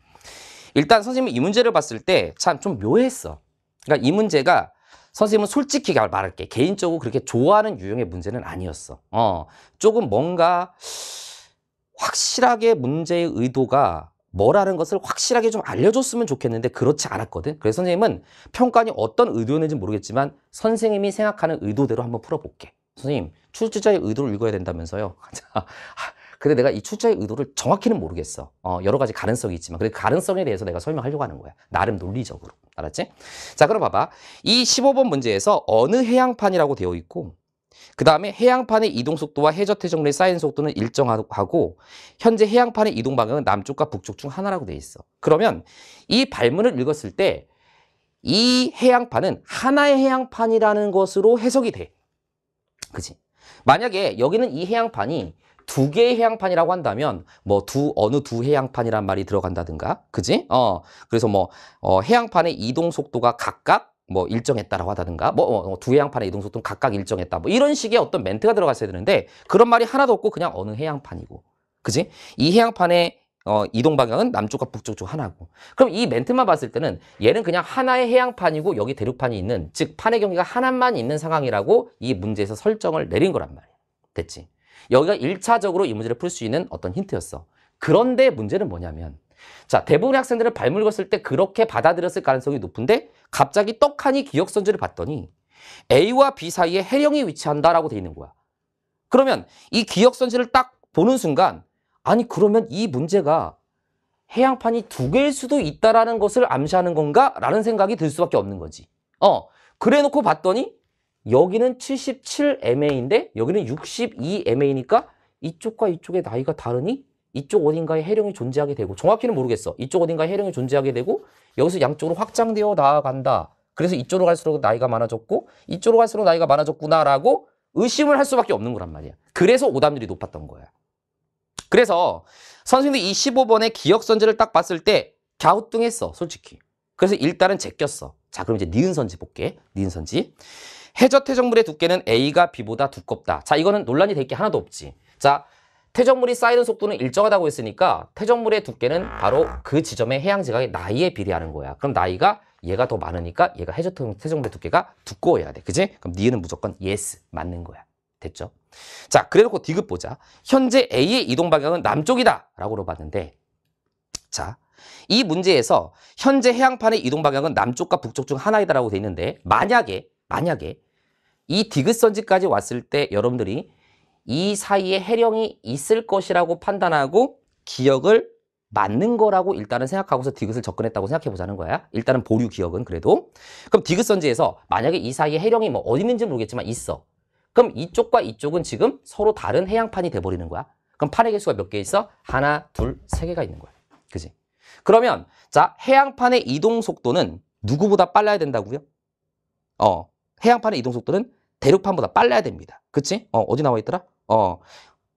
일단 선생님이 이 문제를 봤을 때 참 좀 묘했어. 그러니까 이 문제가 선생님은 솔직히 말할게. 개인적으로 그렇게 좋아하는 유형의 문제는 아니었어. 어, 조금 뭔가 확실하게 문제의 의도가 뭐라는 것을 확실하게 좀 알려줬으면 좋겠는데 그렇지 않았거든. 그래서 선생님은 평가니 어떤 의도였는지 모르겠지만 선생님이 생각하는 의도대로 한번 풀어볼게. 선생님, 출제자의 의도를 읽어야 된다면서요. 근데 내가 이 출자의 의도를 정확히는 모르겠어. 어, 여러 가지 가능성이 있지만 그래 가능성에 대해서 내가 설명하려고 하는 거야. 나름 논리적으로. 알았지? 자, 그럼 봐봐. 이 15번 문제에서 어느 해양판이라고 되어 있고 그 다음에 해양판의 이동 속도와 해저 태종로의 쌓인 속도는 일정하고 현재 해양판의 이동 방향은 남쪽과 북쪽 중 하나라고 돼 있어. 그러면 이 발문을 읽었을 때 이 해양판은 하나의 해양판이라는 것으로 해석이 돼. 그지 만약에 여기는 이 해양판이 두 개의 해양판이라고 한다면 뭐 두 어느 두 해양판이란 말이 들어간다든가 그지? 어 그래서 뭐 어, 해양판의 이동 속도가 각각 뭐 일정했다라고 하다든가 뭐두 어, 어 해양판의 이동 속도는 각각 일정했다 뭐 이런 식의 어떤 멘트가 들어갔어야 되는데 그런 말이 하나도 없고 그냥 어느 해양판이고 그지? 이 해양판의 어, 이동 방향은 남쪽과 북쪽 중 하나고 그럼 이 멘트만 봤을 때는 얘는 그냥 하나의 해양판이고 여기 대륙판이 있는 즉 판의 경계가 하나만 있는 상황이라고 이 문제에서 설정을 내린 거란 말이야 됐지? 여기가 1차적으로 이 문제를 풀 수 있는 어떤 힌트였어. 그런데 문제는 뭐냐면 자 대부분의 학생들은 발물었을 때 그렇게 받아들였을 가능성이 높은데 갑자기 떡하니 기억 선지를 봤더니 A와 B 사이에 해령이 위치한다라고 돼 있는 거야. 그러면 이 기억 선지를 딱 보는 순간 아니 그러면 이 문제가 해양판이 두 개일 수도 있다라는 것을 암시하는 건가? 라는 생각이 들 수밖에 없는 거지. 어, 그래 놓고 봤더니 여기는 77MA인데 여기는 62MA니까 이쪽과 이쪽의 나이가 다르니 이쪽 어딘가에 해령이 존재하게 되고 정확히는 모르겠어. 이쪽 어딘가에 해령이 존재하게 되고 여기서 양쪽으로 확장되어 나아간다. 그래서 이쪽으로 갈수록 나이가 많아졌고 이쪽으로 갈수록 나이가 많아졌구나라고 의심을 할 수밖에 없는 거란 말이야. 그래서 오답률이 높았던 거야. 그래서 선생님도 이 15번의 기억 선지를딱 봤을 때 갸우뚱했어, 솔직히. 그래서 일단은 제꼈어. 자, 그럼 이제 니은 선지 볼게. 니은 선지. 해저 퇴적물의 두께는 A가 B보다 두껍다. 자, 이거는 논란이 될 게 하나도 없지. 자, 퇴적물이 쌓이는 속도는 일정하다고 했으니까 퇴적물의 두께는 바로 그 지점의 해양 지각의 나이에 비례하는 거야. 그럼 나이가 얘가 더 많으니까 얘가 해저 퇴적물의 두께가 두꺼워야 돼. 그지? 그럼 니은 무조건 yes, 맞는 거야. 됐죠? 자, 그래놓고 디귿 보자. 현재 A의 이동 방향은 남쪽이다 라고 물어봤는데 자, 이 문제에서 현재 해양판의 이동 방향은 남쪽과 북쪽 중 하나이다라고 돼 있는데 만약에 만약에 이 디귿선지까지 왔을 때 여러분들이 이 사이에 해령이 있을 것이라고 판단하고 기억을 맞는 거라고 일단은 생각하고서 디귿을 접근했다고 생각해 보자는 거야. 일단은 보류 기억은 그래도. 그럼 디귿선지에서 만약에 이 사이에 해령이 뭐 어디 있는지 모르겠지만 있어. 그럼 이쪽과 이쪽은 지금 서로 다른 해양판이 돼버리는 거야. 그럼 판의 개수가 몇 개 있어? 하나, 둘, 세 개가 있는 거야. 그지? 그러면 자 해양판의 이동 속도는 누구보다 빨라야 된다고요? 어, 해양판의 이동 속도는 대륙판보다 빨라야 됩니다. 그치? 어, 어디 나와 있더라? 어,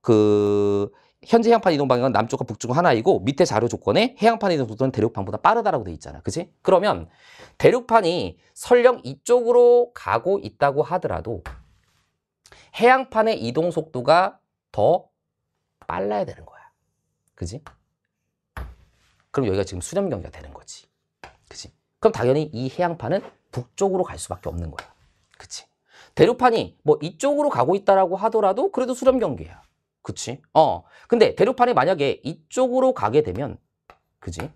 그, 현재 해양판 이동 방향은 남쪽과 북쪽 하나이고 밑에 자료 조건에 해양판 이동 속도는 대륙판보다 빠르다라고 돼 있잖아. 그치 그러면 대륙판이 설령 이쪽으로 가고 있다고 하더라도 해양판의 이동 속도가 더 빨라야 되는 거야. 그지 그럼 여기가 지금 수렴 경계가 되는 거지. 그지 그럼 당연히 이 해양판은 북쪽으로 갈 수밖에 없는 거야. 그치? 대륙판이 뭐 이쪽으로 가고 있다라고 하더라도 그래도 수렴 경계야. 그치? 어. 근데 대륙판이 만약에 이쪽으로 가게 되면 그지?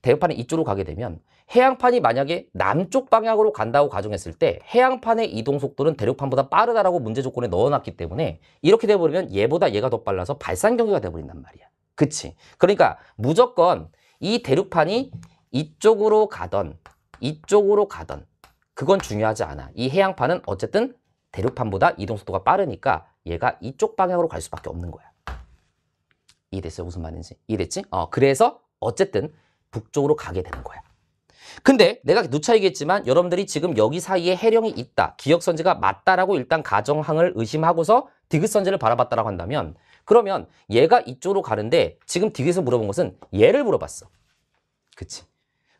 대륙판이 이쪽으로 가게 되면 해양판이 만약에 남쪽 방향으로 간다고 가정했을 때 해양판의 이동 속도는 대륙판보다 빠르다라고 문제 조건에 넣어놨기 때문에 이렇게 돼버리면 얘보다 얘가 더 빨라서 발산 경계가 돼버린단 말이야. 그치? 그러니까 무조건 이 대륙판이 이쪽으로 가던 이쪽으로 가던 그건 중요하지 않아. 이 해양판은 어쨌든 대륙판보다 이동속도가 빠르니까 얘가 이쪽 방향으로 갈 수밖에 없는 거야. 이해됐어요? 무슨 말인지. 이해됐지? 어, 그래서 어쨌든 북쪽으로 가게 되는 거야. 근데 내가 누차 얘기했지만 여러분들이 지금 여기 사이에 해령이 있다. 기역선지가 맞다라고 일단 가정항을 의심하고서 디귿선지를 바라봤다라고 한다면 그러면 얘가 이쪽으로 가는데 지금 디귿에서 물어본 것은 얘를 물어봤어. 그치?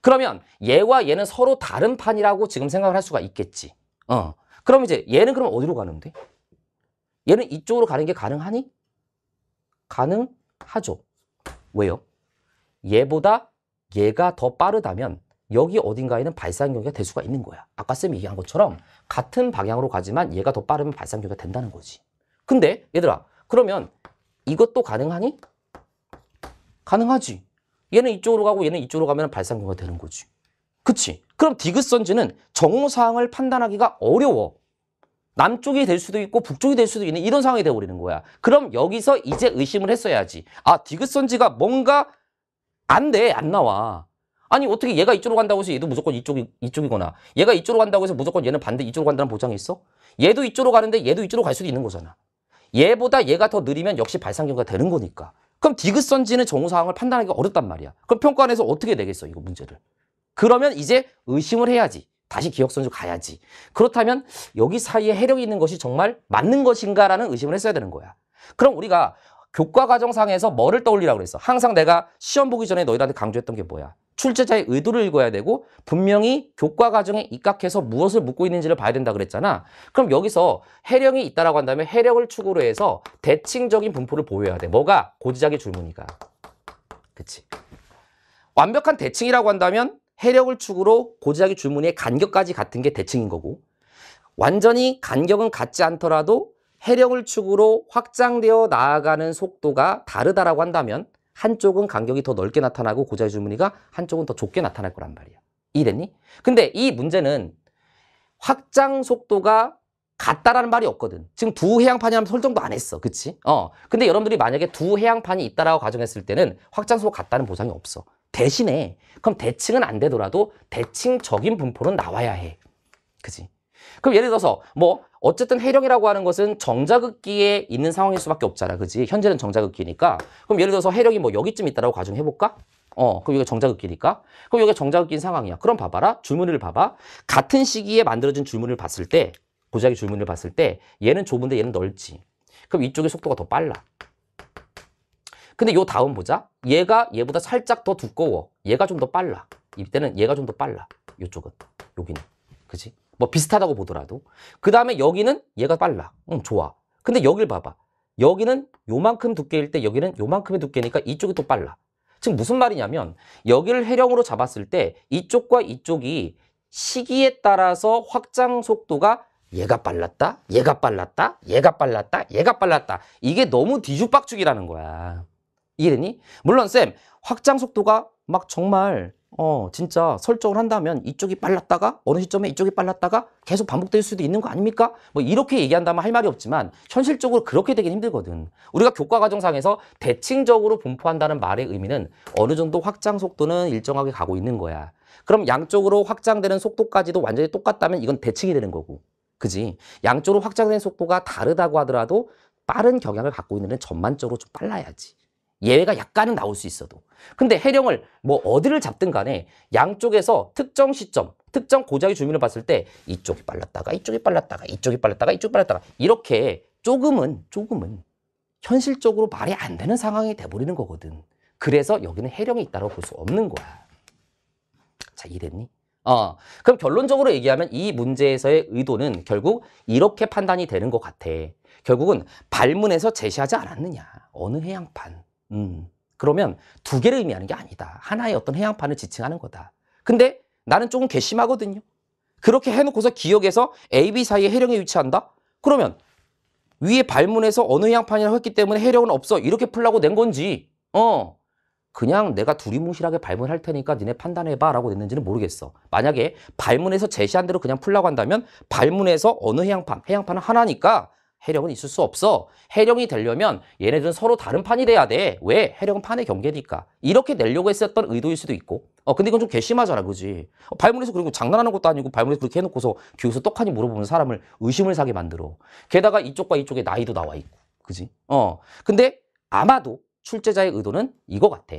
그러면 얘와 얘는 서로 다른 판이라고 지금 생각을 할 수가 있겠지. 어. 그럼 이제 얘는 그럼 어디로 가는데? 얘는 이쪽으로 가는 게 가능하니? 가능하죠. 왜요? 얘보다 얘가 더 빠르다면 여기 어딘가에는 발산경계가 될 수가 있는 거야. 아까 쌤이 얘기한 것처럼 같은 방향으로 가지만 얘가 더 빠르면 발산경계가 된다는 거지. 근데 얘들아 그러면 이것도 가능하니? 가능하지. 얘는 이쪽으로 가고 얘는 이쪽으로 가면 발상경가 되는 거지. 그치? 그럼 디귿선지는 정상을 판단하기가 어려워. 남쪽이 될 수도 있고 북쪽이 될 수도 있는 이런 상황이 돼버리는 거야. 그럼 여기서 이제 의심을 했어야지. 아, 디귿선지가 뭔가 안 돼, 안 나와. 아니 어떻게 얘가 이쪽으로 간다고 해서 얘도 무조건 이쪽이, 이쪽이거나 얘가 이쪽으로 간다고 해서 무조건 얘는 반대 이쪽으로 간다는 보장이 있어? 얘도 이쪽으로 가는데 얘도 이쪽으로 갈 수도 있는 거잖아. 얘보다 얘가 더 느리면 역시 발상경과 되는 거니까. 그럼 디귿선지는 정우상황을 판단하기가 어렵단 말이야. 그럼 평가원에서 어떻게 내겠어, 이거 문제를. 그러면 이제 의심을 해야지. 다시 기억선주 가야지. 그렇다면 여기 사이에 해력이 있는 것이 정말 맞는 것인가라는 의심을 했어야 되는 거야. 그럼 우리가 교과 과정상에서 뭐를 떠올리라고 그랬어? 항상 내가 시험 보기 전에 너희들한테 강조했던 게 뭐야? 출제자의 의도를 읽어야 되고 분명히 교과 과정에 입각해서 무엇을 묻고 있는지를 봐야 된다 그랬잖아. 그럼 여기서 해령이 있다라고 한다면 해령을 축으로 해서 대칭적인 분포를 보여야 돼. 뭐가? 고지작의 줄무늬가. 그치. 완벽한 대칭이라고 한다면 해력을 축으로 고지하기 줄무늬의 간격까지 같은 게 대칭인 거고 완전히 간격은 같지 않더라도 해력을 축으로 확장되어 나아가는 속도가 다르다라고 한다면 한쪽은 간격이 더 넓게 나타나고 고자의 주머니가 한쪽은 더 좁게 나타날 거란 말이야. 이해됐니? 근데 이 문제는 확장 속도가 같다라는 말이 없거든. 지금 두 해양판이라면 설정도 안 했어. 그치? 어. 근데 여러분들이 만약에 두 해양판이 있다라고 가정했을 때는 확장 속도가 같다는 보장이 없어. 대신에 그럼 대칭은 안 되더라도 대칭적인 분포는 나와야 해. 그치 그럼 예를 들어서 뭐 어쨌든 해령이라고 하는 것은 정자극기에 있는 상황일 수밖에 없잖아. 그지 현재는 정자극기니까. 그럼 예를 들어서 해령이 뭐 여기쯤 있다라고 가정해 볼까? 어, 그럼 이게 정자극기니까. 그럼 여기가 정자극기인 상황이야. 그럼 봐봐라. 줄무늬를 봐봐. 같은 시기에 만들어진 줄무늬를 봤을 때 고작의 줄무늬를 봤을 때 얘는 좁은데 얘는 넓지. 그럼 이쪽의 속도가 더 빨라. 근데 요 다음 보자. 얘가 얘보다 살짝 더 두꺼워. 얘가 좀 더 빨라. 이때는 얘가 좀 더 빨라. 요쪽은. 여기는. 그지 뭐 비슷하다고 보더라도 그 다음에 여기는 얘가 빨라 응 좋아 근데 여길 봐봐 여기는 요만큼 두께일 때 여기는 요만큼의 두께니까 이쪽이 또 빨라 지금 무슨 말이냐면 여기를 해령으로 잡았을 때 이쪽과 이쪽이 시기에 따라서 확장 속도가 얘가 빨랐다 얘가 빨랐다 얘가 빨랐다 얘가 빨랐다 이게 너무 뒤죽박죽이라는 거야 이해되니? 물론 쌤 확장 속도가 막 정말 어, 진짜 설정을 한다면 이쪽이 빨랐다가 어느 시점에 이쪽이 빨랐다가 계속 반복될 수도 있는 거 아닙니까? 뭐 이렇게 얘기한다면 할 말이 없지만 현실적으로 그렇게 되긴 힘들거든. 우리가 교과 과정상에서 대칭적으로 분포한다는 말의 의미는 어느 정도 확장 속도는 일정하게 가고 있는 거야. 그럼 양쪽으로 확장되는 속도까지도 완전히 똑같다면 이건 대칭이 되는 거고. 그지? 양쪽으로 확장된 속도가 다르다고 하더라도 빠른 경향을 갖고 있는 점만적으로 좀 빨라야지. 예외가 약간은 나올 수 있어도 근데 해령을 뭐 어디를 잡든 간에 양쪽에서 특정 시점 특정 고작의 주민을 봤을 때 이쪽이 빨랐다가 이쪽이 빨랐다가 이쪽이 빨랐다가 이쪽이 빨랐다가 이렇게 조금은 조금은 현실적으로 말이 안 되는 상황이 돼버리는 거거든 그래서 여기는 해령이 있다고 볼 수 없는 거야 자 이해됐니? 어, 그럼 결론적으로 얘기하면 이 문제에서의 의도는 결국 이렇게 판단이 되는 것 같아 결국은 발문에서 제시하지 않았느냐 어느 해양판 음, 그러면 두 개를 의미하는 게 아니다. 하나의 어떤 해양판을 지칭하는 거다. 근데 나는 조금 괘씸하거든요. 그렇게 해놓고서 기억에서 A, B 사이에 해령에 위치한다? 그러면 위에 발문에서 어느 해양판이라고 했기 때문에 해령은 없어. 이렇게 풀라고 낸 건지 어 그냥 내가 두리뭉실하게 발문할 테니까 니네 판단해봐 라고 냈는지는 모르겠어. 만약에 발문에서 제시한 대로 그냥 풀라고 한다면 발문에서 어느 해양판, 해양판은 하나니까 해령은 있을 수 없어. 해령이 되려면 얘네들은 서로 다른 판이 돼야 돼. 왜? 해령은 판의 경계니까. 이렇게 내려고 했었던 의도일 수도 있고. 어, 근데 이건 좀 괘씸하잖아, 그지? 어, 발문에서 그리고 장난하는 것도 아니고 발문에서 그렇게 해놓고서 교육에서 똑하니 물어보는 사람을 의심을 사게 만들어. 게다가 이쪽과 이쪽에 나이도 나와 있고. 그지? 어. 근데 아마도 출제자의 의도는 이거 같아.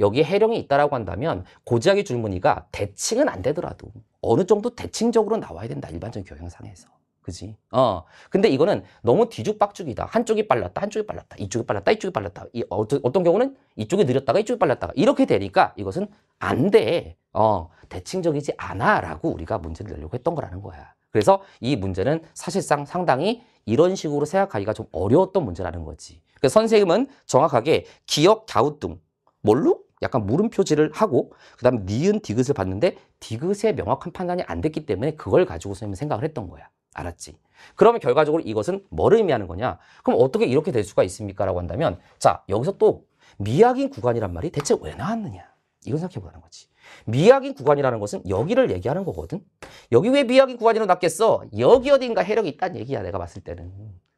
여기에 해령이 있다라고 한다면 고지학의 줄무늬가 대칭은 안 되더라도 어느 정도 대칭적으로 나와야 된다. 일반적인 교양상에서. 그지? 어. 근데 이거는 너무 뒤죽박죽이다. 한쪽이 빨랐다, 한쪽이 빨랐다, 이쪽이 빨랐다, 이쪽이 빨랐다. 이 어떤, 어떤 경우는 이쪽이 느렸다가 이쪽이 빨랐다가 이렇게 되니까 이것은 안 돼. 어. 대칭적이지 않아라고 우리가 문제를 내려고 했던 거라는 거야. 그래서 이 문제는 사실상 상당히 이런 식으로 생각하기가 좀 어려웠던 문제라는 거지. 그래서 그러니까 선생님은 정확하게 기억 갸우뚱 뭘로? 약간 물음 표지를 하고 그다음에 니은 디귿을 봤는데 디귿의 명확한 판단이 안 됐기 때문에 그걸 가지고 선생님은 생각을 했던 거야. 알았지. 그러면 결과적으로 이것은 뭘 의미하는 거냐? 그럼 어떻게 이렇게 될 수가 있습니까? 라고 한다면 자, 여기서 또 미약인 구간이란 말이 대체 왜 나왔느냐? 이건 생각해보라는 거지. 미약인 구간이라는 것은 여기를 얘기하는 거거든. 여기 왜 미약인 구간이로 났겠어? 여기 어딘가 해력이 있다는 얘기야, 내가 봤을 때는.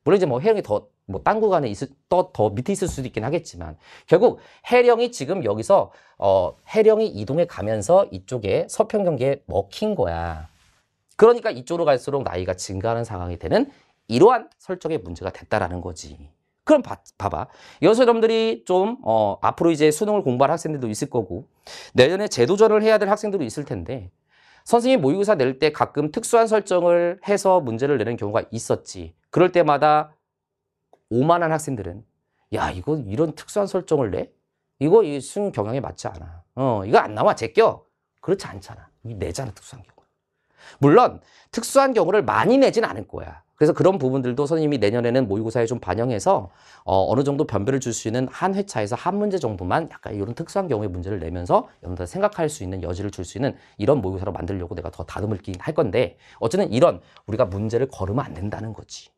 물론 이제 뭐 해령이 더, 뭐딴 구간에 있을, 더, 더 밑에 있을 수도 있긴 하겠지만, 결국 해령이 지금 여기서, 어, 해령이 이동해 가면서 이쪽에 서평 경계에 먹힌 거야. 그러니까 이쪽으로 갈수록 나이가 증가하는 상황이 되는 이러한 설정의 문제가 됐다라는 거지. 그럼 봐, 봐 여러분들이 좀 어, 앞으로 이제 수능을 공부할 학생들도 있을 거고 내년에 재도전을 해야 될 학생들도 있을 텐데 선생님 모의고사 낼 때 가끔 특수한 설정을 해서 문제를 내는 경우가 있었지. 그럴 때마다 오만한 학생들은 야 이거 이런 특수한 설정을 내? 이거 이 수능 경향에 맞지 않아. 어 이거 안 나와 제껴. 그렇지 않잖아. 이 내잖아 특수한 경우. 물론 특수한 경우를 많이 내진 않을 거야. 그래서 그런 부분들도 선생님이 내년에는 모의고사에 좀 반영해서 어, 어느 정도 변별을 줄 수 있는 한 회차에서 한 문제 정도만 약간 이런 특수한 경우의 문제를 내면서 여러분들 생각할 수 있는 여지를 줄 수 있는 이런 모의고사로 만들려고 내가 더 다듬을 긴할 건데 어쨌든 이런 우리가 문제를 걸으면 안 된다는 거지.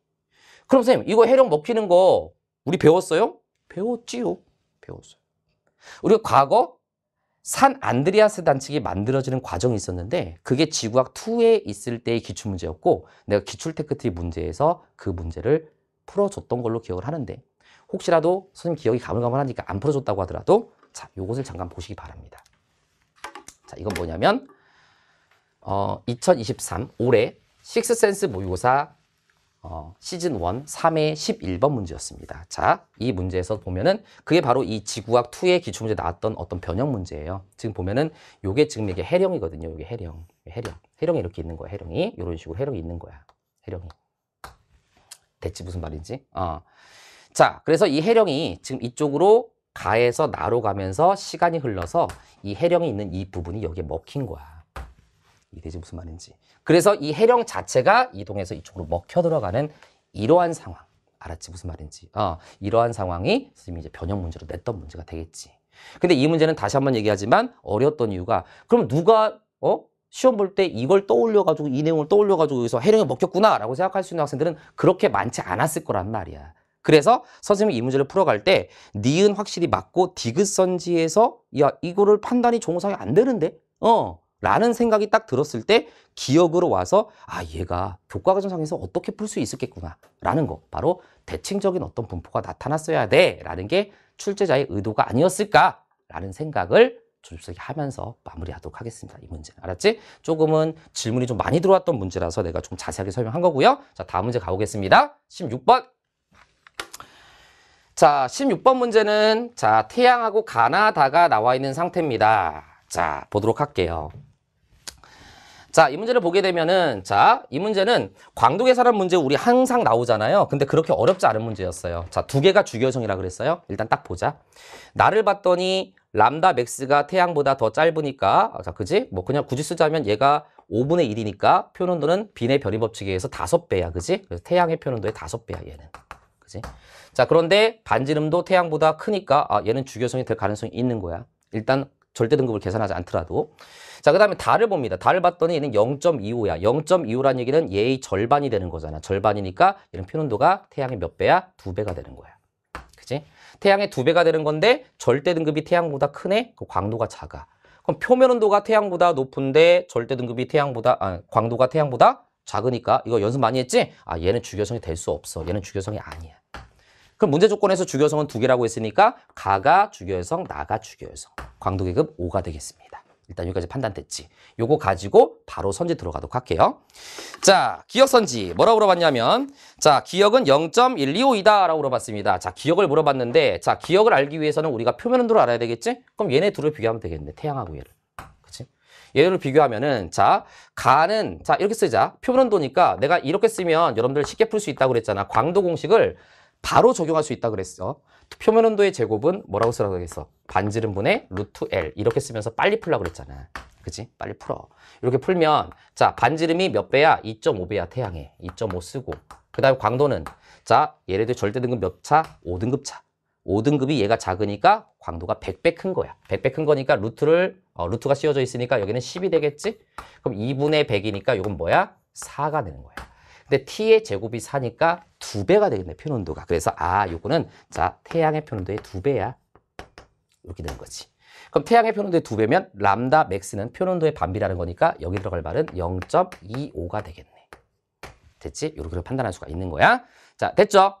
그럼 선생님 이거 해령 먹히는 거 우리 배웠어요? 배웠지요. 배웠어요. 우리가 과거 산 안드레아스 단층이 만들어지는 과정이 있었는데 그게 지구학 2에 있을 때의 기출문제였고 내가 기출테크트리 문제에서 그 문제를 풀어줬던 걸로 기억을 하는데 혹시라도 선생님 기억이 가물가물하니까 안 풀어줬다고 하더라도 자, 요것을 잠깐 보시기 바랍니다. 자, 이건 뭐냐면 어, 2023 올해 식스센스 모의고사 어, 시즌 1 3회 11번 문제였습니다. 자, 이 문제에서 보면은 그게 바로 이 지구학 2의 기초문제 나왔던 어떤 변형 문제예요. 지금 보면은 요게 지금 이게 해령이거든요. 요게 해령. 해령. 해령이 이렇게 있는 거야. 해령이. 요런 식으로 해령이 있는 거야. 해령이. 대체 무슨 말인지? 어. 자, 그래서 이 해령이 지금 이쪽으로 가에서 나로 가면서 시간이 흘러서 이 해령이 있는 이 부분이 여기에 먹힌 거야. 이게 무슨 말인지. 그래서 이 해령 자체가 이동해서 이쪽으로 먹혀 들어가는 이러한 상황. 알았지 무슨 말인지. 어, 이러한 상황이 선생님이 이제 변형 문제로 냈던 문제가 되겠지. 근데 이 문제는 다시 한번 얘기하지만 어려웠던 이유가 그럼 누가 어? 시험 볼 때 이걸 떠올려가지고 이 내용을 떠올려가지고 여기서 해령이 먹혔구나라고 생각할 수 있는 학생들은 그렇게 많지 않았을 거란 말이야. 그래서 선생님이 이 문제를 풀어갈 때 니은 확실히 맞고 디귿선지에서 야 이거를 판단이 종사이안 되는데 어 라는 생각이 딱 들었을 때 기억으로 와서 아 얘가 교과 과정상에서 어떻게 풀 수 있었겠구나 라는 거 바로 대칭적인 어떤 분포가 나타났어야 돼 라는 게 출제자의 의도가 아니었을까 라는 생각을 조집석이 하면서 마무리하도록 하겠습니다. 이 문제 알았지? 조금은 질문이 좀 많이 들어왔던 문제라서 내가 좀 자세하게 설명한 거고요. 자 다음 문제 가보겠습니다. 16번 자 16번 문제는 자 태양하고 가나다가 나와 있는 상태입니다. 자 보도록 할게요. 자, 이 문제를 보게 되면은 자, 이 문제는 광도 계산한 문제 우리 항상 나오잖아요. 근데 그렇게 어렵지 않은 문제였어요. 자, 두 개가 주교성이라 그랬어요. 일단 딱 보자. 나를 봤더니 람다 맥스가 태양보다 더 짧으니까 어, 자, 그지? 뭐 그냥 굳이 쓰자면 얘가 5분의 1이니까 표현온도는 빈의 변이 법칙에 의해서 5배야. 그지? 그래서 태양의 표현온도의 다섯 배야 얘는. 그지? 자, 그런데 반지름도 태양보다 크니까 아, 얘는 주교성이될 가능성이 있는 거야. 일단 절대 등급을 계산하지 않더라도. 자, 그 다음에 달을 봅니다. 달을 봤더니 얘는 0.25야. 0.25란 얘기는 얘의 절반이 되는 거잖아. 절반이니까 이런 표온도가 태양의 몇 배야? 두 배가 되는 거야. 그치? 태양의 두 배가 되는 건데 절대 등급이 태양보다 크네? 그 광도가 작아. 그럼 표면 온도가 태양보다 높은데 절대 등급이 태양보다, 아, 광도가 태양보다 작으니까 이거 연습 많이 했지? 아, 얘는 주교성이 될 수 없어. 얘는 주교성이 아니야. 그럼 문제 조건에서 주교성은 두 개라고 했으니까 가가 주교성, 나가 주교성. 광도계급 5가 되겠습니다. 일단 여기까지 판단됐지. 요거 가지고 바로 선지 들어가도록 할게요. 자, 기억 선지 뭐라고 물어봤냐면 자, 기억은 0.125이다라고 물어봤습니다. 자, 기억을 물어봤는데 자, 기억을 알기 위해서는 우리가 표면 온도를 알아야 되겠지? 그럼 얘네 둘을 비교하면 되겠네. 태양하고 얘를. 그치? 얘를 비교하면은 자, 가는 자, 이렇게 쓰자. 표면 온도니까 내가 이렇게 쓰면 여러분들 쉽게 풀 수 있다고 그랬잖아. 광도 공식을 바로 적용할 수 있다 그랬어. 표면 온도의 제곱은 뭐라고 쓰라고 그랬어? 반지름분의 루트 L 이렇게 쓰면서 빨리 풀라 그랬잖아. 그지? 빨리 풀어. 이렇게 풀면 자 반지름이 몇 배야? 2.5배야 태양에. 2.5 쓰고 그 다음에 광도는 자 예를 들어 절대등급 몇 차? 5등급 차. 5등급이 얘가 작으니까 광도가 100배 큰 거야. 100배 큰 거니까 루트를 어, 루트가 씌워져 있으니까 여기는 10이 되겠지? 그럼 2분의 100이니까 이건 뭐야? 4가 되는 거야. 근데 T의 제곱이 4니까 두배가 되겠네, 표온도가. 그래서 아, 요거는 자, 태양의 표온도의 두배야 이렇게 되는 거지. 그럼 태양의 표온도의 두배면 람다 맥스는 표온도의 반비라는 거니까 여기 들어갈 말은 0.25가 되겠네. 됐지? 요렇게 판단할 수가 있는 거야. 자, 됐죠?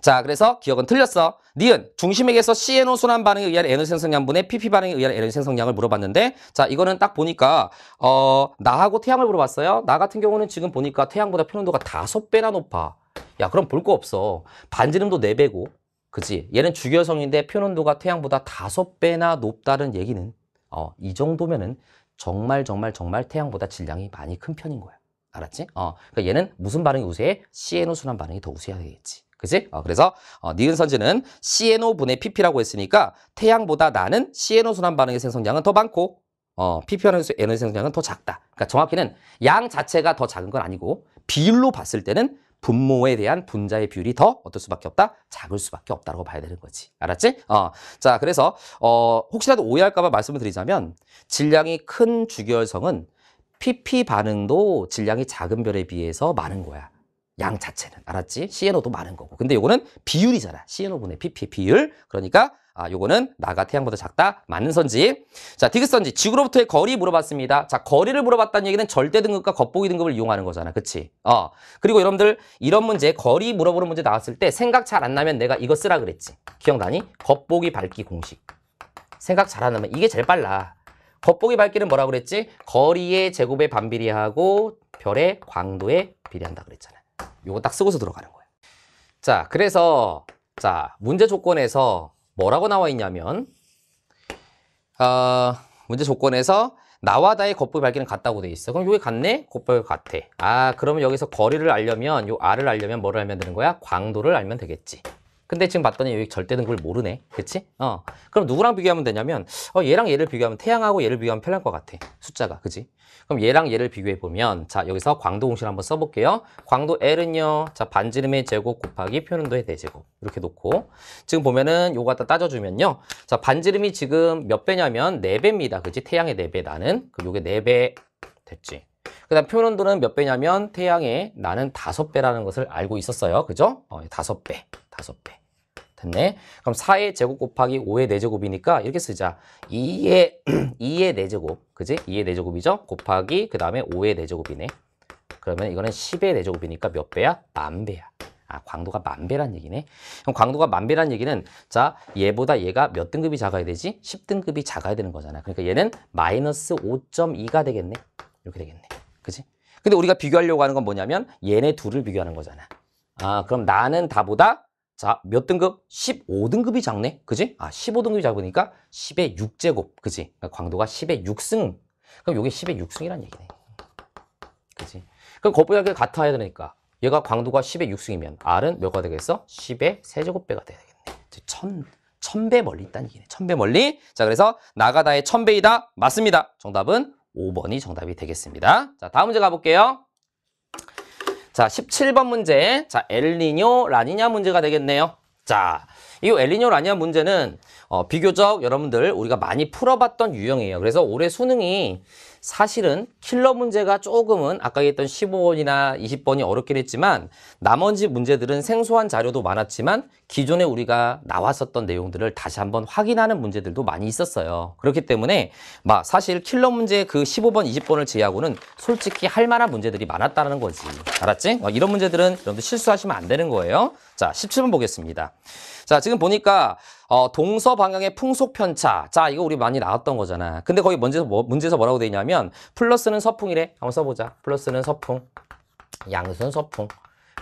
자, 그래서 기억은 틀렸어. 니은, 중심액에서 CNO 순환 반응에 의한 에너지 생성량 분의 PP 반응에 의한 에너지 생성량을 물어봤는데 자, 이거는 딱 보니까 어, 나하고 태양을 물어봤어요. 나 같은 경우는 지금 보니까 태양보다 표현도가 다섯 배나 높아. 야, 그럼 볼 거 없어. 반지름도 네배고 그지? 얘는 주결성인데 표현도가 태양보다 다섯 배나 높다는 얘기는 어, 이 정도면은 정말 정말 정말 태양보다 질량이 많이 큰 편인 거야. 알았지? 어, 그러니까 얘는 무슨 반응이 우세해? CNO 순환 반응이 더 우세해야 되겠지. 그지? 어, 그래서 어, 니은 선지는 CNO 분의 PP라고 했으니까 태양보다 나는 CNO 순환 반응의 생성량은 더 많고 어, PP 에너지 생성량은 더 작다. 그러니까 정확히는 양 자체가 더 작은 건 아니고 비율로 봤을 때는 분모에 대한 분자의 비율이 더 어떨 수밖에 없다? 작을 수밖에 없다고 봐야 되는 거지. 알았지? 어, 자, 그래서 어, 혹시라도 오해할까 봐 말씀을 드리자면 질량이 큰 주기열성은 PP 반응도 질량이 작은 별에 비해서 많은 거야. 양 자체는 알았지? CNO도 많은 거고 근데 요거는 비율이잖아 CNO분의 PP 비율 그러니까 아, 요거는 나가 태양보다 작다 맞는 선지 자 디귿 선지 지구로부터의 거리 물어봤습니다 자 거리를 물어봤다는 얘기는 절대 등급과 겉보기 등급을 이용하는 거잖아 그치 어 그리고 여러분들 이런 문제 거리 물어보는 문제 나왔을 때 생각 잘 안 나면 내가 이거 쓰라 그랬지 기억나니 겉보기 밝기 공식 생각 잘 안 나면 이게 제일 빨라 겉보기 밝기는 뭐라 그랬지 거리의 제곱에 반비례하고 별의 광도에 비례한다 그랬잖아 요거 딱 쓰고서 들어가는 거예요. 자, 그래서 자 문제 조건에서 뭐라고 나와 있냐면 어, 문제 조건에서 나와 다의 곱부 밝기는 같다고 돼 있어. 그럼 요게 같네? 곱부가 같아. 아, 그러면 여기서 거리를 알려면 요 r을 알려면 뭐를 알면 되는 거야? 광도를 알면 되겠지. 근데 지금 봤더니 여기 절대 등급을 모르네. 그치? 어. 그럼 누구랑 비교하면 되냐면, 어, 얘랑 얘를 비교하면 태양하고 얘를 비교하면 편할 것 같아. 숫자가. 그지? 그럼 얘랑 얘를 비교해보면, 자, 여기서 광도 공식을 한번 써볼게요. 광도 L은요, 자, 반지름의 제곱 곱하기 표현도의 대제곱. 이렇게 놓고. 지금 보면은 요거 갖다 따져주면요. 자, 반지름이 지금 몇 배냐면 4배입니다. 그지? 태양의 4배 나는. 그럼 요게 4배 됐지. 그 다음 표현도는 몇 배냐면 태양의 나는 5배라는 것을 알고 있었어요. 그죠? 어, 5배. 예, 다섯 배 됐네. 그럼 4의 제곱 곱하기 5의 4제곱이니까 이렇게 쓰자. 2의, 2의 4제곱. 그지? 2의 4제곱이죠? 곱하기, 그 다음에 5의 4제곱이네. 그러면 이거는 10의 4제곱이니까 몇 배야? 만 배야. 아, 광도가 만 배란 얘기네. 그럼 광도가 만 배란 얘기는 자, 얘보다 얘가 몇 등급이 작아야 되지? 10등급이 작아야 되는 거잖아. 그러니까 얘는 마이너스 5.2가 되겠네. 이렇게 되겠네. 그지? 근데 우리가 비교하려고 하는 건 뭐냐면 얘네 둘을 비교하는 거잖아. 아, 그럼 나는 다보다 자, 몇 등급? 15등급이 작네? 그지? 아, 15등급이 작으니까 10의 6제곱. 그지? 그러니까 광도가 10의 6승. 그럼 이게 10의 6승이란 얘기네. 그지? 그럼 겉보다 같아야 되니까. 얘가 광도가 10의 6승이면 R은 몇 가 되겠어? 10의 세제곱배가 돼야 되겠네. 천, 천배 멀리 있다는 얘기네. 천배 멀리. 자, 그래서 나가다의 천배이다. 맞습니다. 정답은 5번이 정답이 되겠습니다. 자, 다음 문제 가볼게요. 자, 17번 문제. 자, 엘리뇨, 라니냐 문제가 되겠네요. 자, 이 엘리뇨 라니냐 문제는 어, 비교적 여러분들 우리가 많이 풀어봤던 유형이에요. 그래서 올해 수능이 사실은 킬러 문제가 조금은 아까 얘기했던 15번이나 20번이 어렵긴 했지만 나머지 문제들은 생소한 자료도 많았지만 기존에 우리가 나왔었던 내용들을 다시 한번 확인하는 문제들도 많이 있었어요. 그렇기 때문에 막 사실 킬러 문제 그 15번, 20번을 제외하고는 솔직히 할 만한 문제들이 많았다는 거지. 알았지? 어, 이런 문제들은 여러분들 실수하시면 안 되는 거예요. 자, 17번 보겠습니다. 자, 지금 보니까 어, 동서 방향의 풍속 편차. 자, 이거 우리 많이 나왔던 거잖아. 근데 거기 문제에서, 뭐, 문제에서 뭐라고 돼 있냐면 플러스는 서풍이래. 한번 써보자. 플러스는 서풍, 양수는 서풍.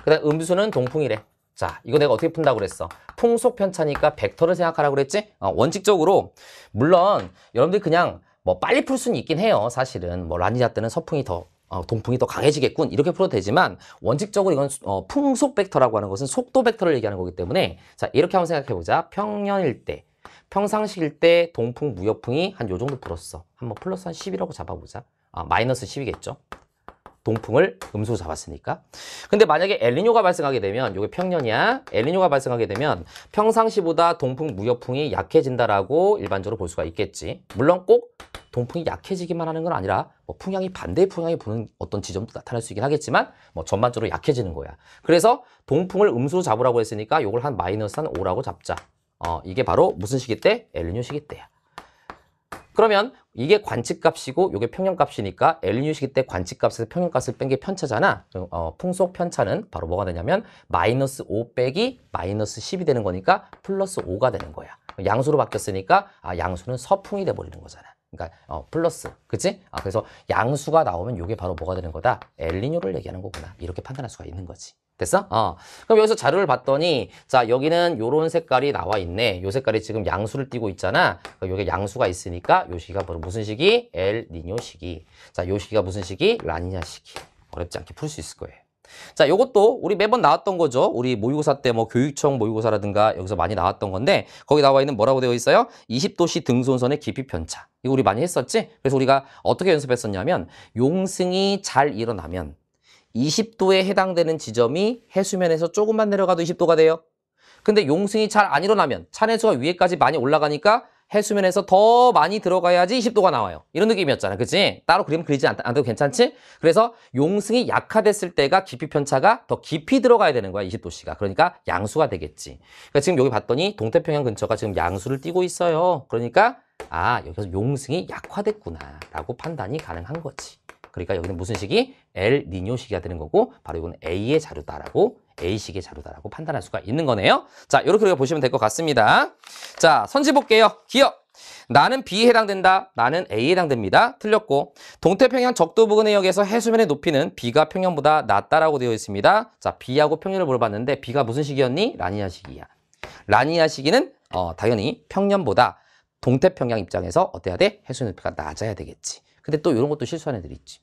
그다음 음수는 동풍이래. 자, 이거 내가 어떻게 푼다고 그랬어? 풍속 편차니까 벡터를 생각하라고 그랬지? 어, 원칙적으로 물론 여러분들 그냥 뭐 빨리 풀 수는 있긴 해요. 사실은 뭐라니자 때는 서풍이 더 어, 동풍이 더 강해지겠군 이렇게 풀어도 되지만 원칙적으로 이건 어, 풍속 벡터라고 하는 것은 속도 벡터를 얘기하는 거기 때문에 자 이렇게 한번 생각해보자 평년일 때 평상시일 때 동풍 무여풍이 한 요 정도 불었어 한번 플러스 한 10이라고 잡아보자 아 마이너스 10이겠죠 동풍을 음수로 잡았으니까. 근데 만약에 엘리뇨가 발생하게 되면 이게 평년이야. 엘리뇨가 발생하게 되면 평상시보다 동풍 무역풍이 약해진다라고 일반적으로 볼 수가 있겠지. 물론 꼭 동풍이 약해지기만 하는 건 아니라 뭐 풍향이 반대 풍향이 부는 어떤 지점도 나타날 수 있긴 하겠지만 뭐 전반적으로 약해지는 거야. 그래서 동풍을 음수로 잡으라고 했으니까 이걸 한 마이너스 한 5라고 잡자. 어, 이게 바로 무슨 시기 때? 엘리뇨 시기 때야. 그러면 이게 관측값이고 이게 평형값이니까엘리뇨 시기 때 관측값에서 평형값을뺀 게 편차잖아. 어, 풍속 편차는 바로 뭐가 되냐면 마이너스 5 빼기 마이너스 10이 되는 거니까 플러스 5가 되는 거야. 양수로 바뀌었으니까 아, 양수는 서풍이 돼버리는 거잖아. 그러니까 어, 플러스, 그치? 아, 그래서 양수가 나오면 이게 바로 뭐가 되는 거다? 엘리뇨를 얘기하는 거구나. 이렇게 판단할 수가 있는 거지. 됐어? 어. 그럼 여기서 자료를 봤더니 자 여기는 요런 색깔이 나와 있네 요 색깔이 지금 양수를 띄고 있잖아 여기 양수가 있으니까 요 시기가 바로 무슨 시기? 엘니뇨 시기 자 요 시기가 무슨 시기? 라니냐 시기 어렵지 않게 풀 수 있을 거예요 자, 요것도 우리 매번 나왔던 거죠. 우리 모의고사 때 뭐 교육청 모의고사라든가 여기서 많이 나왔던 건데 거기 나와 있는 뭐라고 되어 있어요? 20도시 등손선의 깊이 편차. 이거 우리 많이 했었지? 그래서 우리가 어떻게 연습했었냐면 용승이 잘 일어나면 20도에 해당되는 지점이 해수면에서 조금만 내려가도 20도가 돼요. 근데 용승이 잘 안 일어나면 찬해수가 위에까지 많이 올라가니까 해수면에서 더 많이 들어가야지 20도가 나와요. 이런 느낌이었잖아. 그치? 따로 그림 그리지 않, 않아도 괜찮지? 그래서 용승이 약화됐을 때가 깊이 편차가 더 깊이 들어가야 되는 거야. 20도씨가. 그러니까 양수가 되겠지. 그러니까 지금 여기 봤더니 동태평양 근처가 지금 양수를 띄고 있어요. 그러니까 아 여기서 용승이 약화됐구나 라고 판단이 가능한 거지. 그러니까 여기는 무슨 식이? 엘 니뇨 식이 되는 거고 바로 이건 A의 자료다라고 A식의 자료다라고 판단할 수가 있는 거네요. 자, 이렇게 우리가 보시면 될 것 같습니다. 자, 선지 볼게요. 기억. 나는 B에 해당된다. 나는 A에 해당됩니다. 틀렸고 동태평양 적도 부근의 역에서 해수면의 높이는 B가 평년보다 낮다라고 되어 있습니다. 자, B하고 평년을 물어봤는데 B가 무슨 시기였니 라니아 시기야 라니아 시기는 어, 당연히 평년보다 동태평양 입장에서 어때야 돼? 해수면 높이가 낮아야 되겠지. 근데 또 이런 것도 실수하는 애들이 있지.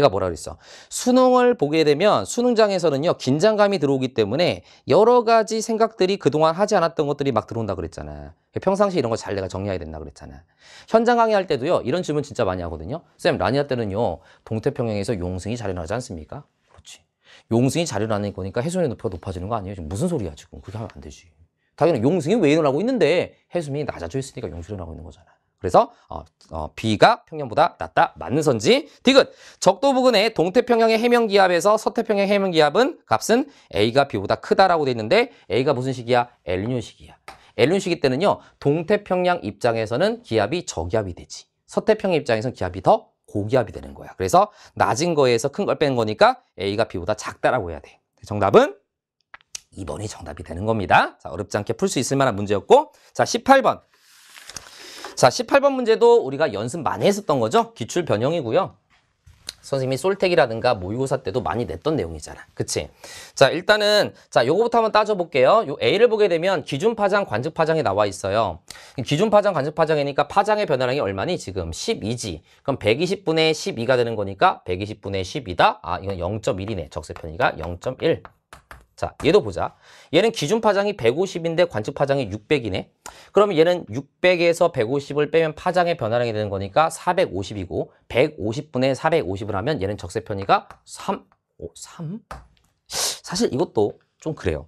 내가 뭐라 그랬어? 수능을 보게 되면 수능장에서는요 긴장감이 들어오기 때문에 여러 가지 생각들이 그동안 하지 않았던 것들이 막 들어온다 그랬잖아. 평상시 이런 걸잘 내가 정리해야 된다 그랬잖아. 현장 강의할 때도요 이런 질문 진짜 많이 하거든요. 쌤 라니아 때는요 동태평양에서 용승이 자리어나지 않습니까? 그렇지. 용승이 자리어나는 거니까 해수면의 높이가 높아지는 거 아니에요? 지금 무슨 소리야 지금? 그게 하면 안 되지. 당연히 용승이 왜 일어나고 있는데 해수면이 낮아져 있으니까 용수이 일어나고 있는 거잖아. 그래서 어, 어, B가 평년보다 낮다 맞는 선지 디귿 적도 부근에 동태평양의 해명기압에서 서태평양 의해명기압은 값은 A가 B보다 크다라고 돼 있는데 A가 무슨 시기야? 엘리뇨 시기야 엘리뇨 시기 때는요 동태평양 입장에서는 기압이 저기압이 되지 서태평양 입장에서는 기압이 더 고기압이 되는 거야 그래서 낮은 거에서 큰걸뺀 거니까 A가 B보다 작다라고 해야 돼 네, 정답은 2번이 정답이 되는 겁니다 자 어렵지 않게 풀 수 있을 만한 문제였고 자 18번 자, 18번 문제도 우리가 연습 많이 했었던 거죠? 기출 변형이고요. 선생님이 솔텍이라든가 모의고사 때도 많이 냈던 내용이잖아. 그치? 자, 일단은, 자, 요거부터 한번 따져볼게요. 요 A를 보게 되면 기준 파장, 관측 파장이 나와 있어요. 기준 파장, 관측 파장이니까 파장의 변화량이 얼마니? 지금 12지. 그럼 120분의 12가 되는 거니까 120분의 1이다 아, 이건 0.1이네. 적세 편의가 0.1. 자, 얘도 보자. 얘는 기준 파장이 150인데 관측 파장이 600이네. 그러면 얘는 600에서 150을 빼면 파장의 변화량이 되는 거니까 450이고 150분의 450을 하면 얘는 적색 편의가 3, 오, 3? 사실 이것도 좀 그래요.